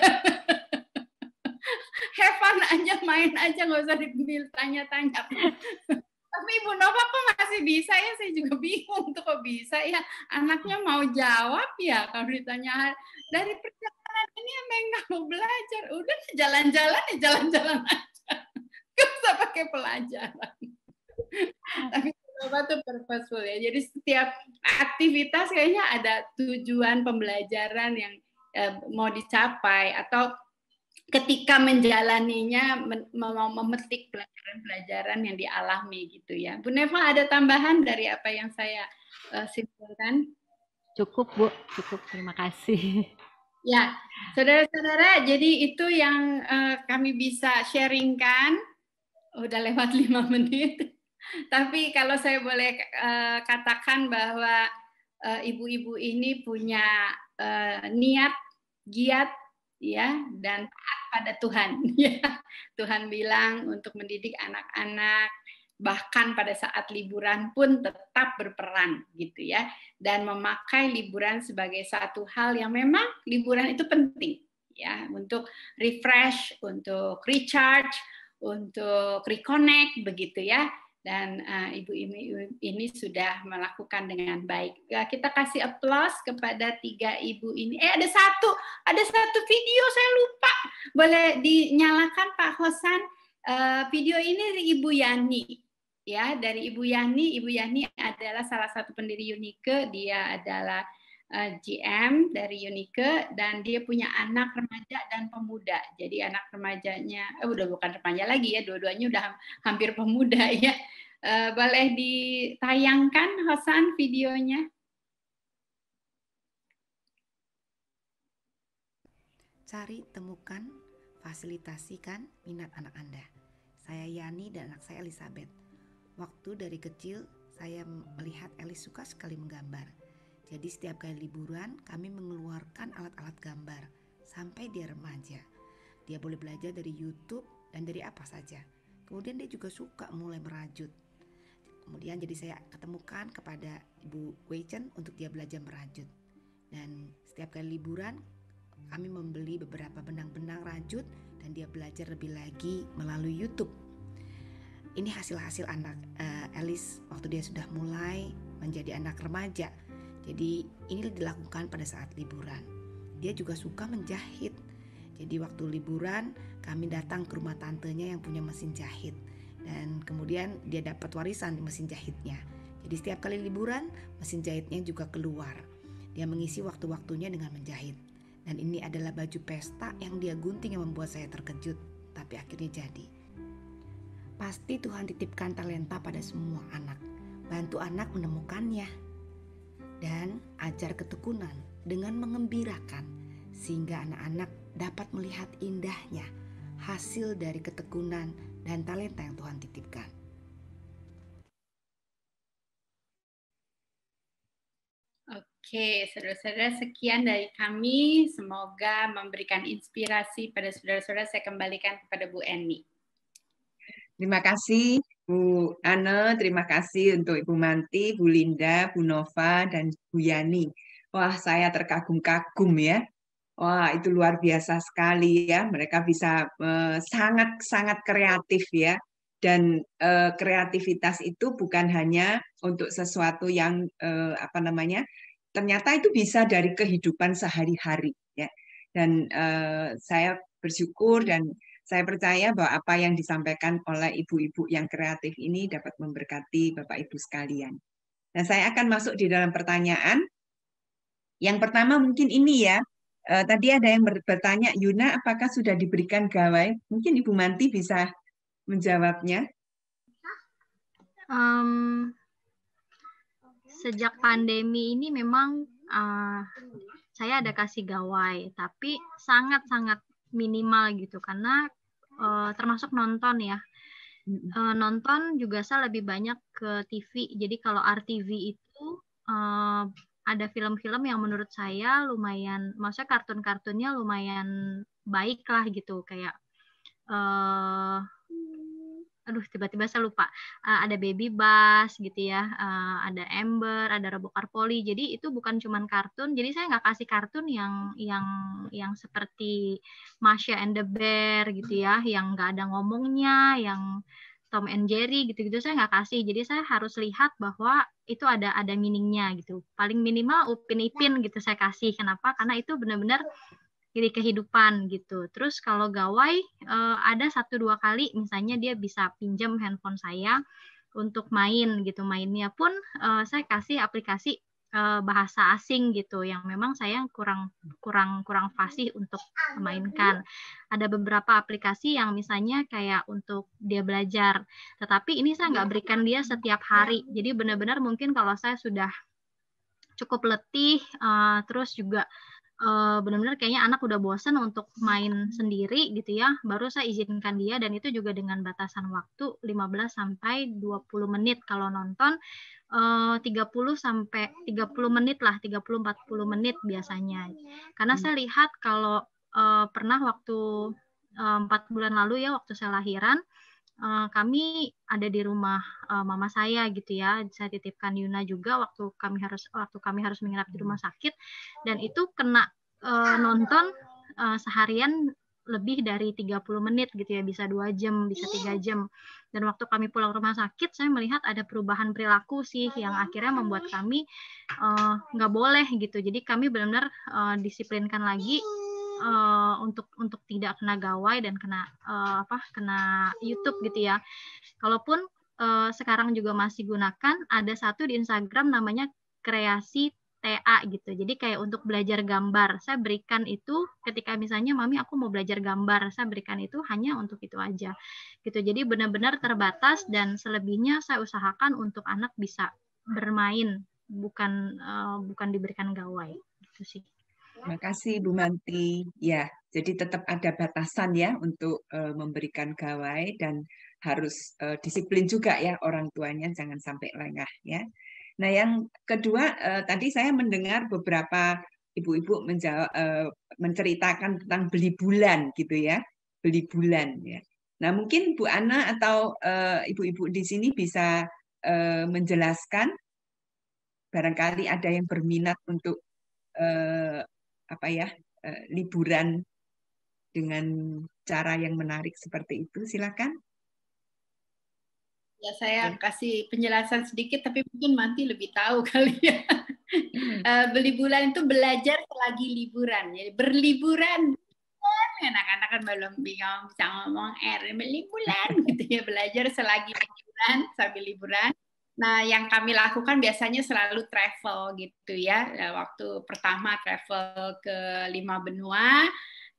have aja main aja nggak usah tanya tanya Tapi Ibu Nova kok masih bisa ya? Saya juga bingung tuh kok bisa ya. Anaknya mau jawab ya kalau ditanya dari perjalanan ini emang nggak mau belajar. Udah jalan-jalan ya jalan-jalan aja. Gak usah pakai pelajaran. Tapi Nova tuh purposeful ya. Jadi setiap aktivitas kayaknya ada tujuan pembelajaran yang eh, mau dicapai atau ketika menjalaninya mau memetik pelajaran-pelajaran yang dialami gitu ya. Bu Neva ada tambahan dari apa yang saya uh, simpulkan? Cukup Bu, cukup terima kasih. Ya, saudara-saudara, jadi itu yang uh, kami bisa sharingkan. Udah lewat lima menit. Tapi kalau saya boleh uh, katakan bahwa ibu-ibu uh, ini punya uh, niat giat ya dan taat pada Tuhan ya Tuhan bilang untuk mendidik anak-anak bahkan pada saat liburan pun tetap berperan gitu ya dan memakai liburan sebagai satu hal yang memang liburan itu penting ya untuk refresh untuk recharge untuk reconnect begitu ya dan uh, ibu ini ini sudah melakukan dengan baik. Ya, kita kasih aplaus kepada tiga ibu ini. Eh ada satu, ada satu video saya lupa. Boleh dinyalakan Pak Hosan uh, video ini dari Ibu Yani. Ya, dari Ibu Yani. Ibu Yani adalah salah satu pendiri Unike. Dia adalah Eh, GM dari Unike dan dia punya anak remaja dan pemuda. Jadi anak remajanya eh udah bukan remaja lagi ya, dua-duanya udah hampir pemuda ya. Eh, boleh ditayangkan Hasan videonya? Cari, temukan, fasilitasikan minat anak Anda. Saya Yani dan anak saya Elizabeth. Waktu dari kecil saya melihat Elis suka sekali menggambar jadi setiap kali liburan kami mengeluarkan alat-alat gambar sampai dia remaja. Dia boleh belajar dari YouTube dan dari apa saja. Kemudian dia juga suka mulai merajut. Kemudian jadi saya ketemukan kepada Ibu Weichen untuk dia belajar merajut. Dan setiap kali liburan kami membeli beberapa benang-benang rajut dan dia belajar lebih lagi melalui YouTube. Ini hasil-hasil anak uh, Alice waktu dia sudah mulai menjadi anak remaja jadi ini dilakukan pada saat liburan. Dia juga suka menjahit. Jadi waktu liburan kami datang ke rumah tantenya yang punya mesin jahit dan kemudian dia dapat warisan di mesin jahitnya. Jadi setiap kali liburan mesin jahitnya juga keluar. Dia mengisi waktu-waktunya dengan menjahit. Dan ini adalah baju pesta yang dia gunting yang membuat saya terkejut, tapi akhirnya jadi. Pasti Tuhan titipkan talenta pada semua anak. Bantu anak menemukannya dan ajar ketekunan dengan mengembirakan sehingga anak-anak dapat melihat indahnya hasil dari ketekunan dan talenta yang Tuhan titipkan. Oke, saudara-saudara, sekian dari kami. Semoga memberikan inspirasi pada saudara-saudara. Saya kembalikan kepada Bu Eni. Terima kasih. Bu Ana, terima kasih untuk Ibu Manti, Bu Linda, Bu Nova, dan Bu Yani. Wah, saya terkagum-kagum ya. Wah, itu luar biasa sekali ya. Mereka bisa sangat-sangat eh, uh, kreatif ya. Dan uh, kreativitas itu bukan hanya untuk sesuatu yang uh, apa namanya. Ternyata itu bisa dari kehidupan sehari-hari ya. Dan uh, saya bersyukur dan saya percaya bahwa apa yang disampaikan oleh ibu-ibu yang kreatif ini dapat memberkati Bapak Ibu sekalian. Nah, saya akan masuk di dalam pertanyaan. Yang pertama mungkin ini ya. Eh, tadi ada yang bertanya, Yuna, apakah sudah diberikan gawai? Mungkin Ibu Manti bisa menjawabnya. Um, sejak pandemi ini memang uh, saya ada kasih gawai, tapi sangat-sangat minimal gitu karena uh, termasuk nonton ya uh, nonton juga saya lebih banyak ke TV jadi kalau RTV itu uh, ada film-film yang menurut saya lumayan maksudnya kartun-kartunnya lumayan baik lah gitu kayak uh, aduh tiba-tiba saya lupa uh, ada baby bus gitu ya uh, ada ember ada robo carpoli jadi itu bukan cuman kartun jadi saya nggak kasih kartun yang yang yang seperti Masha and the Bear gitu ya yang nggak ada ngomongnya yang Tom and Jerry gitu-gitu saya nggak kasih jadi saya harus lihat bahwa itu ada ada meaningnya gitu paling minimal Upin Ipin ya. gitu saya kasih kenapa karena itu benar-benar kiri kehidupan gitu. Terus kalau gawai eh, ada satu dua kali misalnya dia bisa pinjam handphone saya untuk main gitu. Mainnya pun eh, saya kasih aplikasi eh, bahasa asing gitu yang memang saya kurang kurang kurang fasih untuk mainkan. Ada beberapa aplikasi yang misalnya kayak untuk dia belajar, tetapi ini saya nggak berikan dia setiap hari. Jadi benar-benar mungkin kalau saya sudah cukup letih, terus juga uh, benar-benar kayaknya anak udah bosan untuk main sendiri gitu ya, baru saya izinkan dia dan itu juga dengan batasan waktu 15 sampai 20 menit kalau nonton eh, uh, 30 sampai 30 menit lah, 30 40 menit biasanya. Karena saya lihat kalau uh, pernah waktu empat bulan lalu ya waktu saya lahiran Eh, kami ada di rumah eh, mama saya gitu ya. Saya titipkan Yuna juga waktu kami harus waktu kami harus menginap di rumah hmm. sakit dan itu kena uh, nonton uh, seharian lebih dari 30 menit gitu ya, bisa dua jam, bisa tiga hmm. jam. Dan waktu kami pulang rumah sakit, saya melihat ada perubahan perilaku sih yang hmm. akhirnya membuat kami nggak uh, boleh gitu. Jadi kami benar-benar uh, disiplinkan lagi Eh, untuk untuk tidak kena gawai dan kena uh, apa kena YouTube gitu ya. Kalaupun uh, sekarang juga masih gunakan ada satu di Instagram namanya kreasi TA gitu. Jadi kayak untuk belajar gambar, saya berikan itu ketika misalnya mami aku mau belajar gambar, saya berikan itu hanya untuk itu aja. Gitu. Jadi benar-benar terbatas dan selebihnya saya usahakan untuk anak bisa bermain bukan uh, bukan diberikan gawai itu sih. Terima kasih Bu Manti. Ya, jadi tetap ada batasan ya untuk uh, memberikan gawai dan harus uh, disiplin juga ya orang tuanya jangan sampai lengah ya. Nah, yang kedua uh, tadi saya mendengar beberapa ibu-ibu menjawab uh, menceritakan tentang beli bulan gitu ya. Beli bulan ya. Nah, mungkin Bu Ana atau ibu-ibu uh, di sini bisa uh, menjelaskan barangkali ada yang berminat untuk apa ya eh, liburan dengan cara yang menarik seperti itu silakan ya saya ya. kasih penjelasan sedikit tapi mungkin nanti lebih tahu kali ya hmm. Eh, beli bulan itu belajar selagi liburan jadi berliburan anak-anak kan belum bingung bisa ngomong R eh, beli gitu ya belajar selagi liburan sambil liburan Nah, yang kami lakukan biasanya selalu travel gitu ya. Eh, waktu pertama travel ke lima benua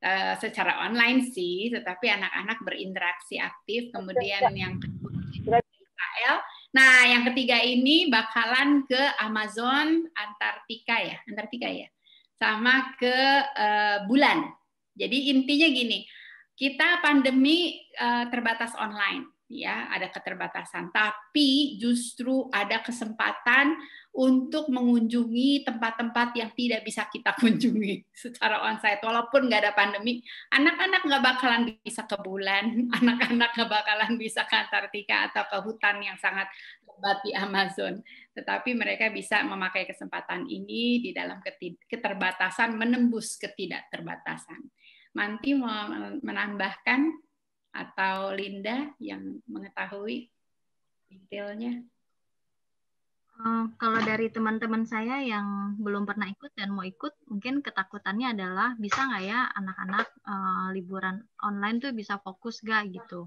eh, secara online sih, tetapi anak-anak berinteraksi aktif. Kemudian iya. yang kedua Israel. Nah, yang ketiga ini bakalan ke Amazon, Antartika ya, Antartika ya, sama ke eh, bulan. Jadi intinya gini, kita pandemi terbatas online ya ada keterbatasan tapi justru ada kesempatan untuk mengunjungi tempat-tempat yang tidak bisa kita kunjungi secara onsite walaupun nggak ada pandemi anak-anak nggak bakalan bisa ke bulan anak-anak nggak bakalan bisa ke Antartika atau ke hutan yang sangat lebat di Amazon tetapi mereka bisa memakai kesempatan ini di dalam keterbatasan menembus ketidakterbatasan Manti mau menambahkan atau Linda yang mengetahui detailnya? Eh, kalau dari teman-teman saya yang belum pernah ikut dan mau ikut, mungkin ketakutannya adalah bisa nggak ya anak-anak uh, liburan online tuh bisa fokus nggak gitu.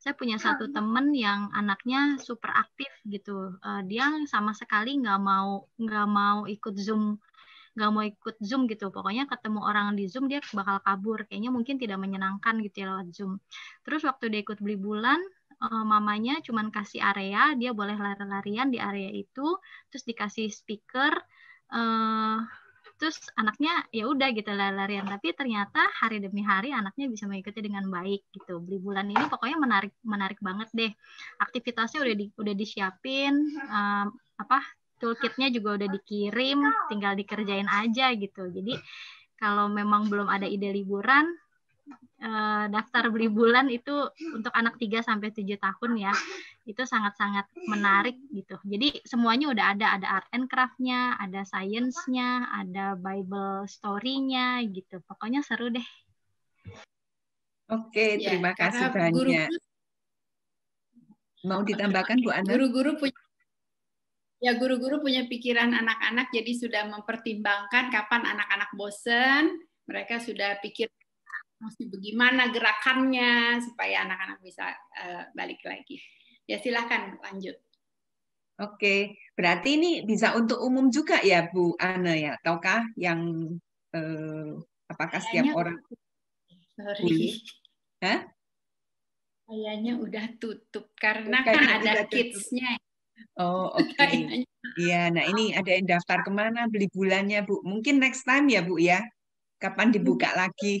Saya punya satu hmm. teman yang anaknya super aktif gitu. Uh, dia sama sekali nggak mau nggak mau ikut zoom nggak mau ikut zoom gitu pokoknya ketemu orang di zoom dia bakal kabur kayaknya mungkin tidak menyenangkan gitu ya lewat zoom terus waktu dia ikut beli bulan eh, mamanya cuman kasih area dia boleh lari-larian di area itu terus dikasih speaker uh, terus anaknya ya udah gitu lari-larian tapi ternyata hari demi hari anaknya bisa mengikuti dengan baik gitu beli bulan ini pokoknya menarik menarik banget deh aktivitasnya udah di, udah disiapin eh, apa toolkitnya juga udah dikirim, tinggal dikerjain aja gitu. Jadi kalau memang belum ada ide liburan, eh, daftar beli bulan itu untuk anak 3 sampai 7 tahun ya. Itu sangat-sangat menarik gitu. Jadi semuanya udah ada, ada art and craft-nya, ada science-nya, ada Bible story-nya gitu. Pokoknya seru deh. Oke, iya, terima ya, kasih banyak. Guru, mau ditambahkan Bu Ana? Guru-guru punya Ya guru-guru punya pikiran anak-anak jadi sudah mempertimbangkan kapan anak-anak bosen, mereka sudah pikir mesti bagaimana gerakannya supaya anak-anak bisa uh, balik lagi. Ya silahkan lanjut. Oke, berarti ini bisa untuk umum juga ya Bu Ana ya, ataukah yang eh, apakah setiap orang? Sorry. Hah? Kayaknya udah tutup karena Kayaknya kan ada kidsnya ya. Oh oke. Okay. Iya, nah ini ada yang daftar kemana beli bulannya Bu? Mungkin next time ya Bu ya. Kapan hmm. dibuka lagi?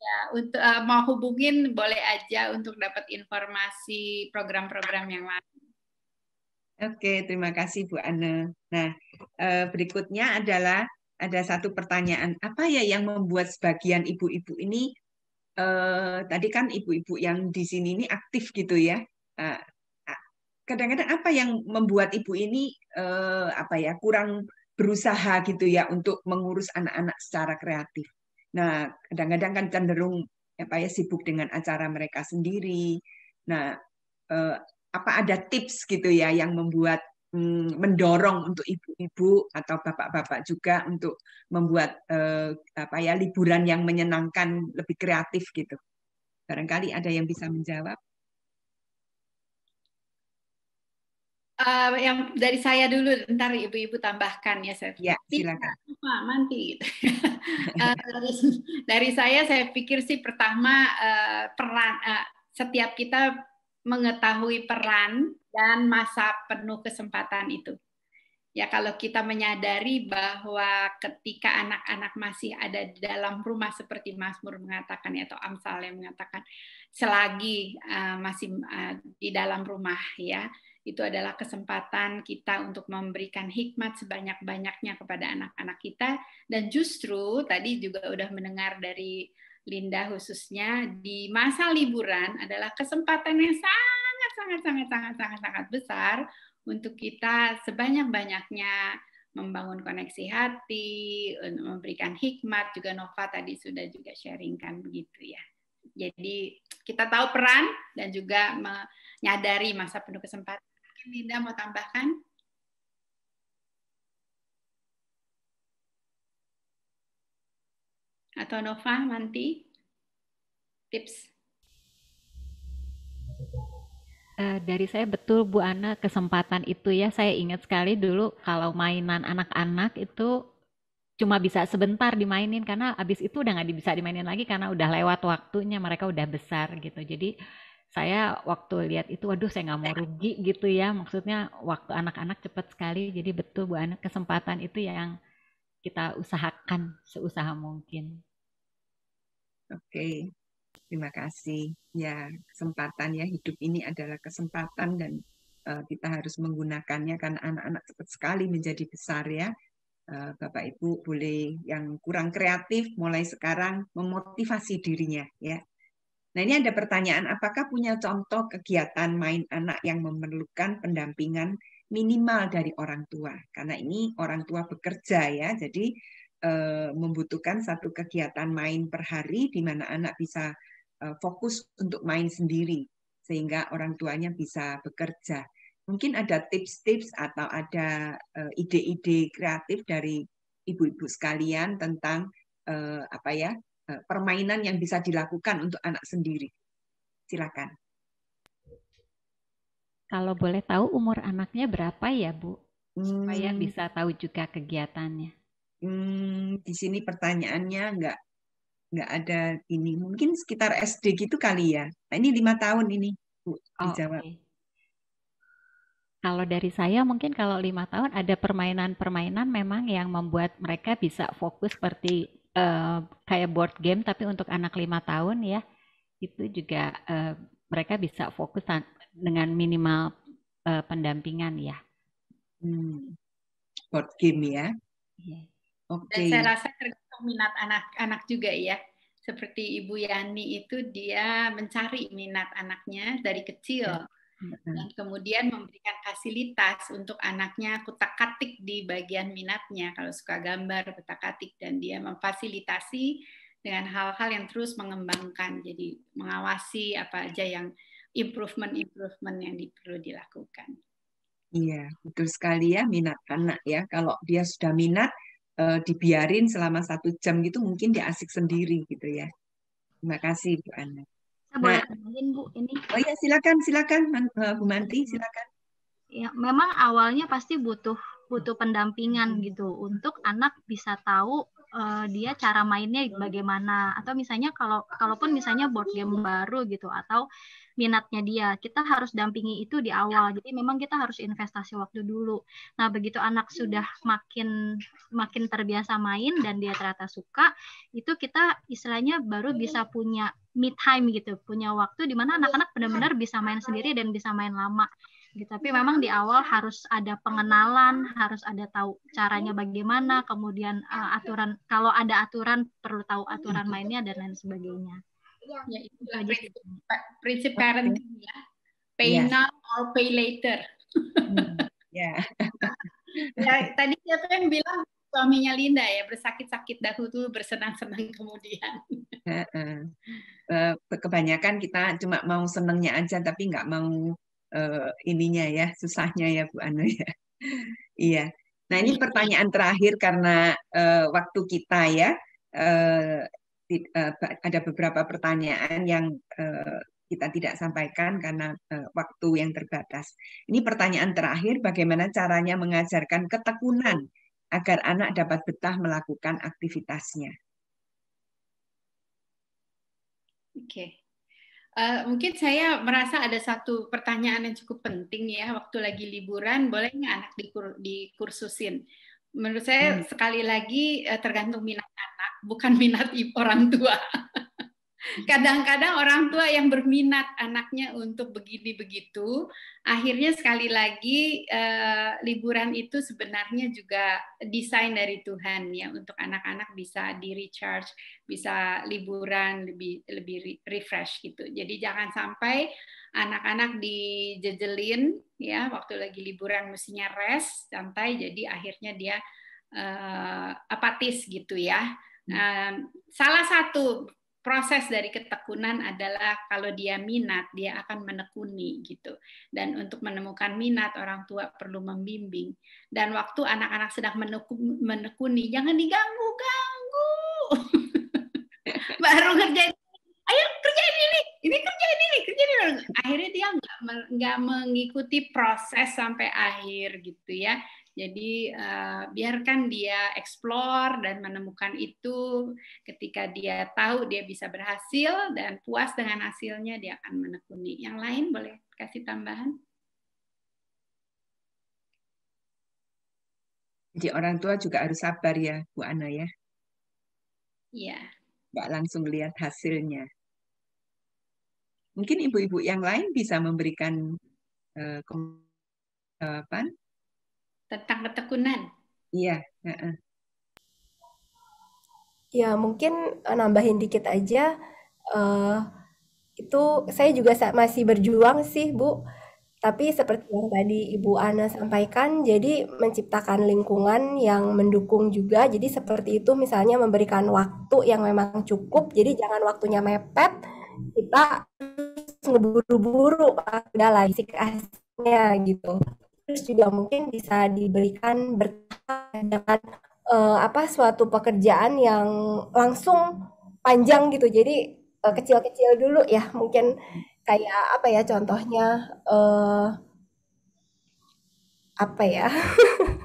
Ya, untuk uh, mau hubungin boleh aja untuk dapat informasi program-program yang lain. Oke, terima kasih Bu Ana. Nah, eh, berikutnya adalah ada satu pertanyaan, apa ya yang membuat sebagian ibu-ibu ini eh, tadi kan ibu-ibu yang di sini ini aktif gitu ya, eh, kadang-kadang apa yang membuat ibu ini uh, apa ya kurang berusaha gitu ya untuk mengurus anak-anak secara kreatif. Nah, kadang-kadang kan cenderung apa ya sibuk dengan acara mereka sendiri. Nah, uh, apa ada tips gitu ya yang membuat mm, mendorong untuk ibu-ibu atau bapak-bapak juga untuk membuat uh, apa ya liburan yang menyenangkan, lebih kreatif gitu. Barangkali ada yang bisa menjawab. uh, yang dari saya dulu, ntar ibu-ibu tambahkan ya, iya, saya. Ya, silakan. Eh, dari, saya, saya pikir sih pertama uh, peran uh, setiap kita mengetahui peran dan masa penuh kesempatan itu. Ya kalau kita menyadari bahwa ketika anak-anak masih ada di dalam rumah seperti Mazmur mengatakan ya, atau Amsal yang mengatakan selagi uh, masih uh, di dalam rumah ya itu adalah kesempatan kita untuk memberikan hikmat sebanyak-banyaknya kepada anak-anak kita dan justru tadi juga udah mendengar dari Linda khususnya di masa liburan adalah kesempatan yang sangat sangat sangat sangat sangat sangat besar untuk kita sebanyak-banyaknya membangun koneksi hati, memberikan hikmat juga Nova tadi sudah juga sharingkan begitu ya. Jadi kita tahu peran dan juga menyadari masa penuh kesempatan Mungkin Linda mau tambahkan? Atau Nova nanti tips? Eh, dari saya betul Bu Ana kesempatan itu ya saya ingat sekali dulu kalau mainan anak-anak itu cuma bisa sebentar dimainin karena abis itu udah nggak bisa dimainin lagi karena udah lewat waktunya mereka udah besar gitu jadi saya waktu lihat itu waduh saya nggak mau rugi gitu ya maksudnya waktu anak-anak cepat sekali jadi betul Bu Ana kesempatan itu yang kita usahakan seusaha mungkin. Oke. Terima kasih. Ya, kesempatan ya hidup ini adalah kesempatan dan eh, kita harus menggunakannya karena anak-anak cepat sekali menjadi besar ya. Eh, Bapak Ibu boleh yang kurang kreatif mulai sekarang memotivasi dirinya ya Nah, ini ada pertanyaan, apakah punya contoh kegiatan main anak yang memerlukan pendampingan minimal dari orang tua? Karena ini orang tua bekerja ya, jadi eh, membutuhkan satu kegiatan main per hari di mana anak bisa eh, fokus untuk main sendiri sehingga orang tuanya bisa bekerja. Mungkin ada tips-tips atau ada eh, ide-ide kreatif dari ibu-ibu sekalian tentang apa ya Eh, permainan yang bisa dilakukan untuk anak sendiri. Silakan. Kalau boleh tahu umur anaknya berapa ya, Bu? Supaya hmm. bisa tahu juga kegiatannya. Hmm, di sini pertanyaannya nggak nggak ada ini. Mungkin sekitar SD gitu kali ya. Nah, ini lima tahun ini, Bu, dijawab. okay. Kalau dari saya mungkin kalau lima tahun ada permainan-permainan memang yang membuat mereka bisa fokus seperti uh, kayak board game tapi untuk anak lima tahun ya itu juga uh, mereka bisa fokus dengan minimal uh, pendampingan ya. Hmm. Board game ya. Yeah. Oke. Okay. Dan saya rasa tergantung minat anak-anak juga ya. Seperti Ibu Yani itu dia mencari minat anaknya dari kecil. Yeah dan kemudian memberikan fasilitas untuk anaknya kutak-katik di bagian minatnya kalau suka gambar kutak-katik dan dia memfasilitasi dengan hal-hal yang terus mengembangkan jadi mengawasi apa aja yang improvement improvement yang perlu dilakukan. Iya betul sekali ya minat anak ya kalau dia sudah minat eh, dibiarin selama satu jam gitu mungkin dia asik sendiri gitu ya. Terima kasih Bu Anna. Saya nah, boleh Bu ini. Oh iya silakan silakan eh, Bu Manti iya. silakan. Ya memang awalnya pasti butuh butuh pendampingan gitu untuk anak bisa tahu uh, dia cara mainnya bagaimana atau misalnya kalau kalaupun misalnya board game baru gitu atau minatnya dia kita harus dampingi itu di awal jadi memang kita harus investasi waktu dulu nah begitu anak sudah makin makin terbiasa main dan dia ternyata suka itu kita istilahnya baru bisa punya mid time gitu punya waktu di mana anak-anak benar-benar bisa main sendiri dan bisa main lama Gitu. Tapi memang di awal harus ada pengenalan, harus ada tahu caranya bagaimana, kemudian uh, aturan kalau ada aturan perlu tahu aturan iya. mainnya dan lain sebagainya. Iya. Ya itu prinsip, prinsip parenting ya. Pay yeah. now or pay later. ya. ya. Tadi siapa yang bilang suaminya Linda ya bersakit-sakit dahulu bersenang-senang kemudian. Eh, kebanyakan kita cuma mau senangnya aja tapi nggak mau uh, ininya ya, susahnya ya Bu Anu ya. iya. Nah ini pertanyaan terakhir karena uh, waktu kita ya uh, di, uh, ada beberapa pertanyaan yang uh, kita tidak sampaikan karena uh, waktu yang terbatas. Ini pertanyaan terakhir, bagaimana caranya mengajarkan ketekunan agar anak dapat betah melakukan aktivitasnya? Oke, okay. Eh, mungkin saya merasa ada satu pertanyaan yang cukup penting ya waktu lagi liburan boleh nggak anak dikur dikursusin? Menurut saya hmm. sekali lagi eh, tergantung minat anak bukan minat orang tua kadang-kadang orang tua yang berminat anaknya untuk begini begitu akhirnya sekali lagi eh, liburan itu sebenarnya juga desain dari Tuhan ya untuk anak-anak bisa di recharge bisa liburan lebih lebih refresh gitu jadi jangan sampai anak-anak dijejelin ya waktu lagi liburan mestinya rest santai jadi akhirnya dia eh, apatis gitu ya Nah, salah satu proses dari ketekunan adalah kalau dia minat dia akan menekuni gitu dan untuk menemukan minat orang tua perlu membimbing dan waktu anak-anak sedang menekuni jangan diganggu ganggu baru ngerjain ayo kerjain ini ini kerjain ini kerjain ini akhirnya dia nggak nggak mengikuti proses sampai akhir gitu ya jadi uh, biarkan dia explore dan menemukan itu. Ketika dia tahu dia bisa berhasil dan puas dengan hasilnya, dia akan menekuni. Yang lain boleh kasih tambahan? Jadi orang tua juga harus sabar ya, Bu Ana ya. Iya. Mbak langsung lihat hasilnya. Mungkin ibu-ibu yang lain bisa memberikan uh, eh, jawaban. Eh, tentang ketekunan. Iya. Uh-uh. Ya mungkin eh, nambahin dikit aja. Uh, itu saya juga masih berjuang sih Bu. Tapi seperti yang tadi Ibu Ana sampaikan, jadi menciptakan lingkungan yang mendukung juga. Jadi seperti itu misalnya memberikan waktu yang memang cukup. Jadi jangan waktunya mepet, kita ngeburu-buru udah lah asik gitu terus juga mungkin bisa diberikan bertahan uh, eh, apa suatu pekerjaan yang langsung panjang gitu jadi uh, kecil-kecil dulu ya mungkin kayak apa ya contohnya uh, apa ya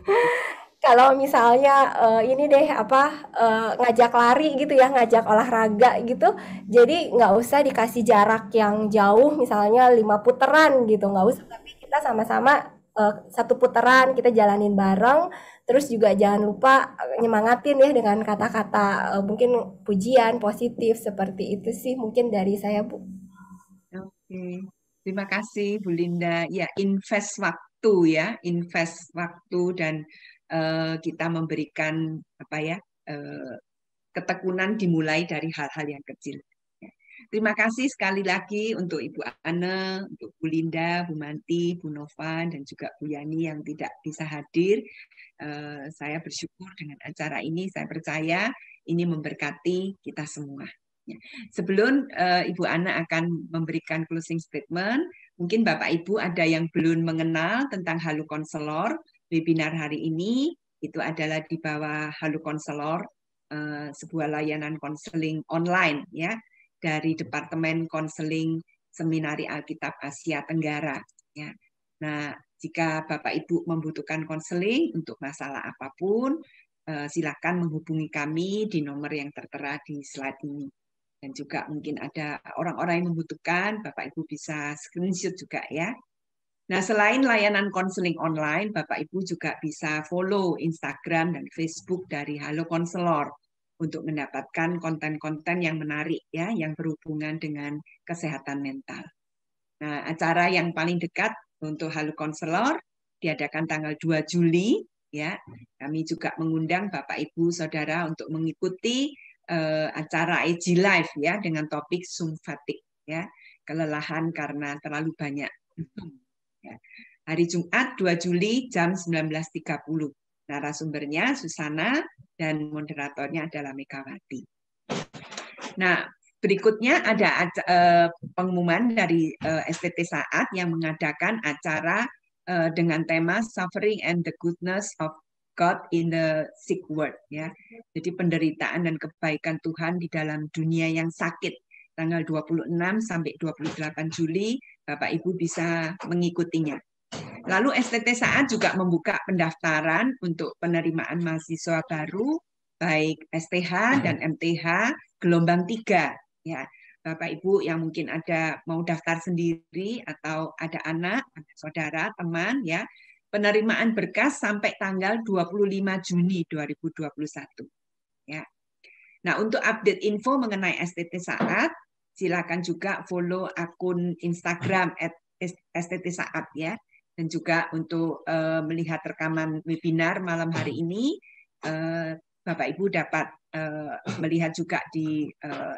kalau misalnya uh, ini deh apa uh, ngajak lari gitu ya ngajak olahraga gitu jadi nggak usah dikasih jarak yang jauh misalnya lima puteran gitu nggak usah tapi kita sama-sama uh, satu putaran kita jalanin bareng terus juga jangan lupa eh, nyemangatin ya dengan kata-kata uh, mungkin pujian positif seperti itu sih mungkin dari saya Bu. Oke. Okay. Terima kasih Bu Linda. Ya, invest waktu ya, invest waktu dan uh, kita memberikan apa ya? Uh, ketekunan dimulai dari hal-hal yang kecil. Terima kasih sekali lagi untuk Ibu Ana, untuk Bu Linda, Bu Manti, Bu Nova, dan juga Bu Yani yang tidak bisa hadir. Eh, saya bersyukur dengan acara ini. Saya percaya ini memberkati kita semua. Ya. Sebelum eh, Ibu Ana akan memberikan closing statement, mungkin Bapak Ibu ada yang belum mengenal tentang Halu Konselor. Webinar hari ini itu adalah di bawah Halu Konselor, eh, sebuah layanan konseling online ya dari Departemen Konseling Seminari Alkitab Asia Tenggara. Ya. Nah, jika Bapak Ibu membutuhkan konseling untuk masalah apapun, eh, silakan menghubungi kami di nomor yang tertera di slide ini. Dan juga mungkin ada orang-orang yang membutuhkan, Bapak Ibu bisa screenshot juga ya. Nah, selain layanan konseling online, Bapak Ibu juga bisa follow Instagram dan Facebook dari Halo Konselor untuk mendapatkan konten-konten yang menarik ya yang berhubungan dengan kesehatan mental. Nah, acara yang paling dekat untuk Halo Konselor diadakan tanggal 2 Juli ya. Kami juga mengundang Bapak Ibu Saudara untuk mengikuti uh, acara IG Live ya dengan topik sumfatik ya, kelelahan karena terlalu banyak. Hmm. Ya. Hari Jumat 2 Juli jam 19.30 narasumbernya Susana dan moderatornya adalah Megawati. Nah, berikutnya ada eh, pengumuman dari uh, eh, STT Saat yang mengadakan acara eh, dengan tema Suffering and the Goodness of God in the Sick World ya. Jadi penderitaan dan kebaikan Tuhan di dalam dunia yang sakit tanggal 26 sampai 28 Juli Bapak Ibu bisa mengikutinya. Lalu STT Saat juga membuka pendaftaran untuk penerimaan mahasiswa baru baik STH hmm. dan MTH gelombang 3 ya. Bapak Ibu yang mungkin ada mau daftar sendiri atau ada anak, ada saudara, teman ya. Penerimaan berkas sampai tanggal 25 Juni 2021 ya. Nah, untuk update info mengenai STT Saat, silakan juga follow akun Instagram at STT Saat ya dan juga untuk uh, melihat rekaman webinar malam hari hmm. ini uh, Bapak Ibu dapat uh, melihat juga di uh,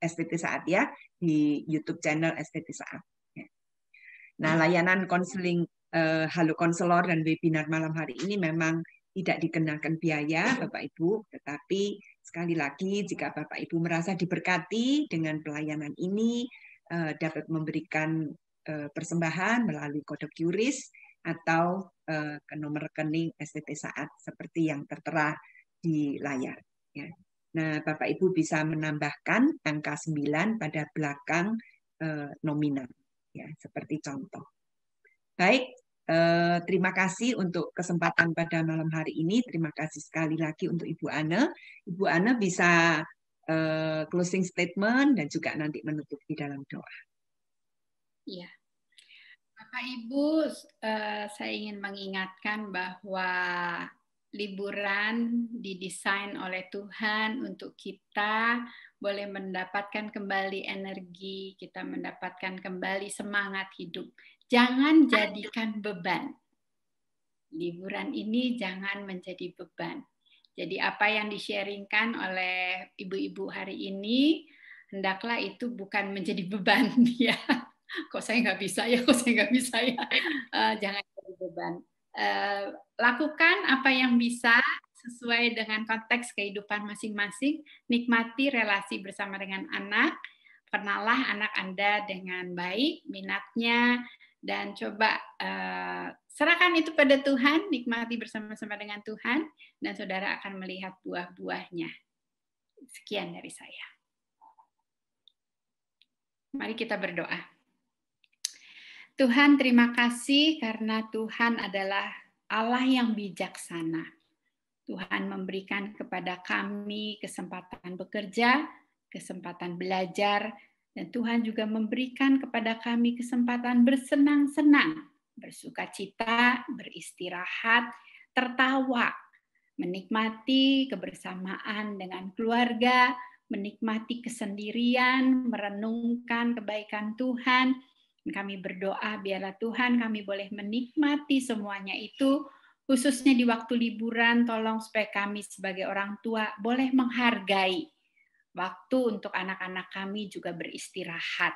STT Saat ya di YouTube channel STT Saat. Ya. Nah, hmm. layanan konseling uh, Halo Konselor dan webinar malam hari ini memang tidak dikenakan biaya, Bapak Ibu, tetapi sekali lagi jika Bapak Ibu merasa diberkati dengan pelayanan ini dapat memberikan Eh, persembahan melalui kode QRIS atau eh, ke nomor rekening STT saat seperti yang tertera di layar. Ya. Nah, Bapak Ibu bisa menambahkan angka 9 pada belakang eh, nominal, ya, seperti contoh. Baik, terima kasih untuk kesempatan pada malam hari ini. Terima kasih sekali lagi untuk Ibu Ana. Ibu Ana bisa closing statement dan juga nanti menutup di dalam doa. Iya, Bapak Ibu, eh, saya ingin mengingatkan bahwa liburan didesain oleh Tuhan untuk kita boleh mendapatkan kembali energi, kita mendapatkan kembali semangat hidup. Jangan jadikan beban. Liburan ini jangan menjadi beban. Jadi apa yang disharingkan oleh ibu-ibu hari ini hendaklah itu bukan menjadi beban ya kok saya nggak bisa ya, kok saya nggak bisa ya. Eh, jangan jadi beban. Eh, lakukan apa yang bisa sesuai dengan konteks kehidupan masing-masing. Nikmati relasi bersama dengan anak. pernahlah anak Anda dengan baik, minatnya, dan coba uh, serahkan itu pada Tuhan. Nikmati bersama-sama dengan Tuhan, dan saudara akan melihat buah-buahnya. Sekian dari saya. Mari kita berdoa. Tuhan terima kasih karena Tuhan adalah Allah yang bijaksana. Tuhan memberikan kepada kami kesempatan bekerja, kesempatan belajar, dan Tuhan juga memberikan kepada kami kesempatan bersenang-senang, bersuka cita, beristirahat, tertawa, menikmati kebersamaan dengan keluarga, menikmati kesendirian, merenungkan kebaikan Tuhan, kami berdoa biarlah Tuhan kami boleh menikmati semuanya itu khususnya di waktu liburan tolong supaya kami sebagai orang tua boleh menghargai waktu untuk anak-anak kami juga beristirahat,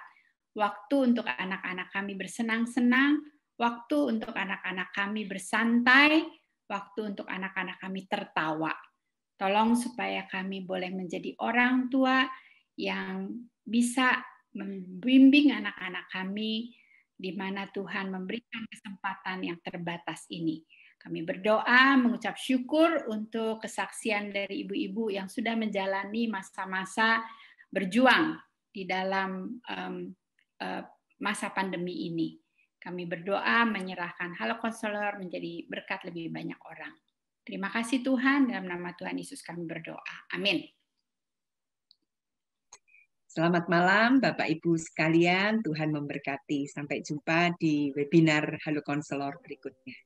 waktu untuk anak-anak kami bersenang-senang, waktu untuk anak-anak kami bersantai, waktu untuk anak-anak kami tertawa. Tolong supaya kami boleh menjadi orang tua yang bisa membimbing anak-anak kami di mana Tuhan memberikan kesempatan yang terbatas ini. Kami berdoa mengucap syukur untuk kesaksian dari ibu-ibu yang sudah menjalani masa-masa berjuang di dalam um, uh, masa pandemi ini. Kami berdoa menyerahkan Halo Konselor menjadi berkat lebih banyak orang. Terima kasih Tuhan, dalam nama Tuhan Yesus kami berdoa. Amin. Selamat malam Bapak Ibu sekalian, Tuhan memberkati. Sampai jumpa di webinar Halo Konselor berikutnya.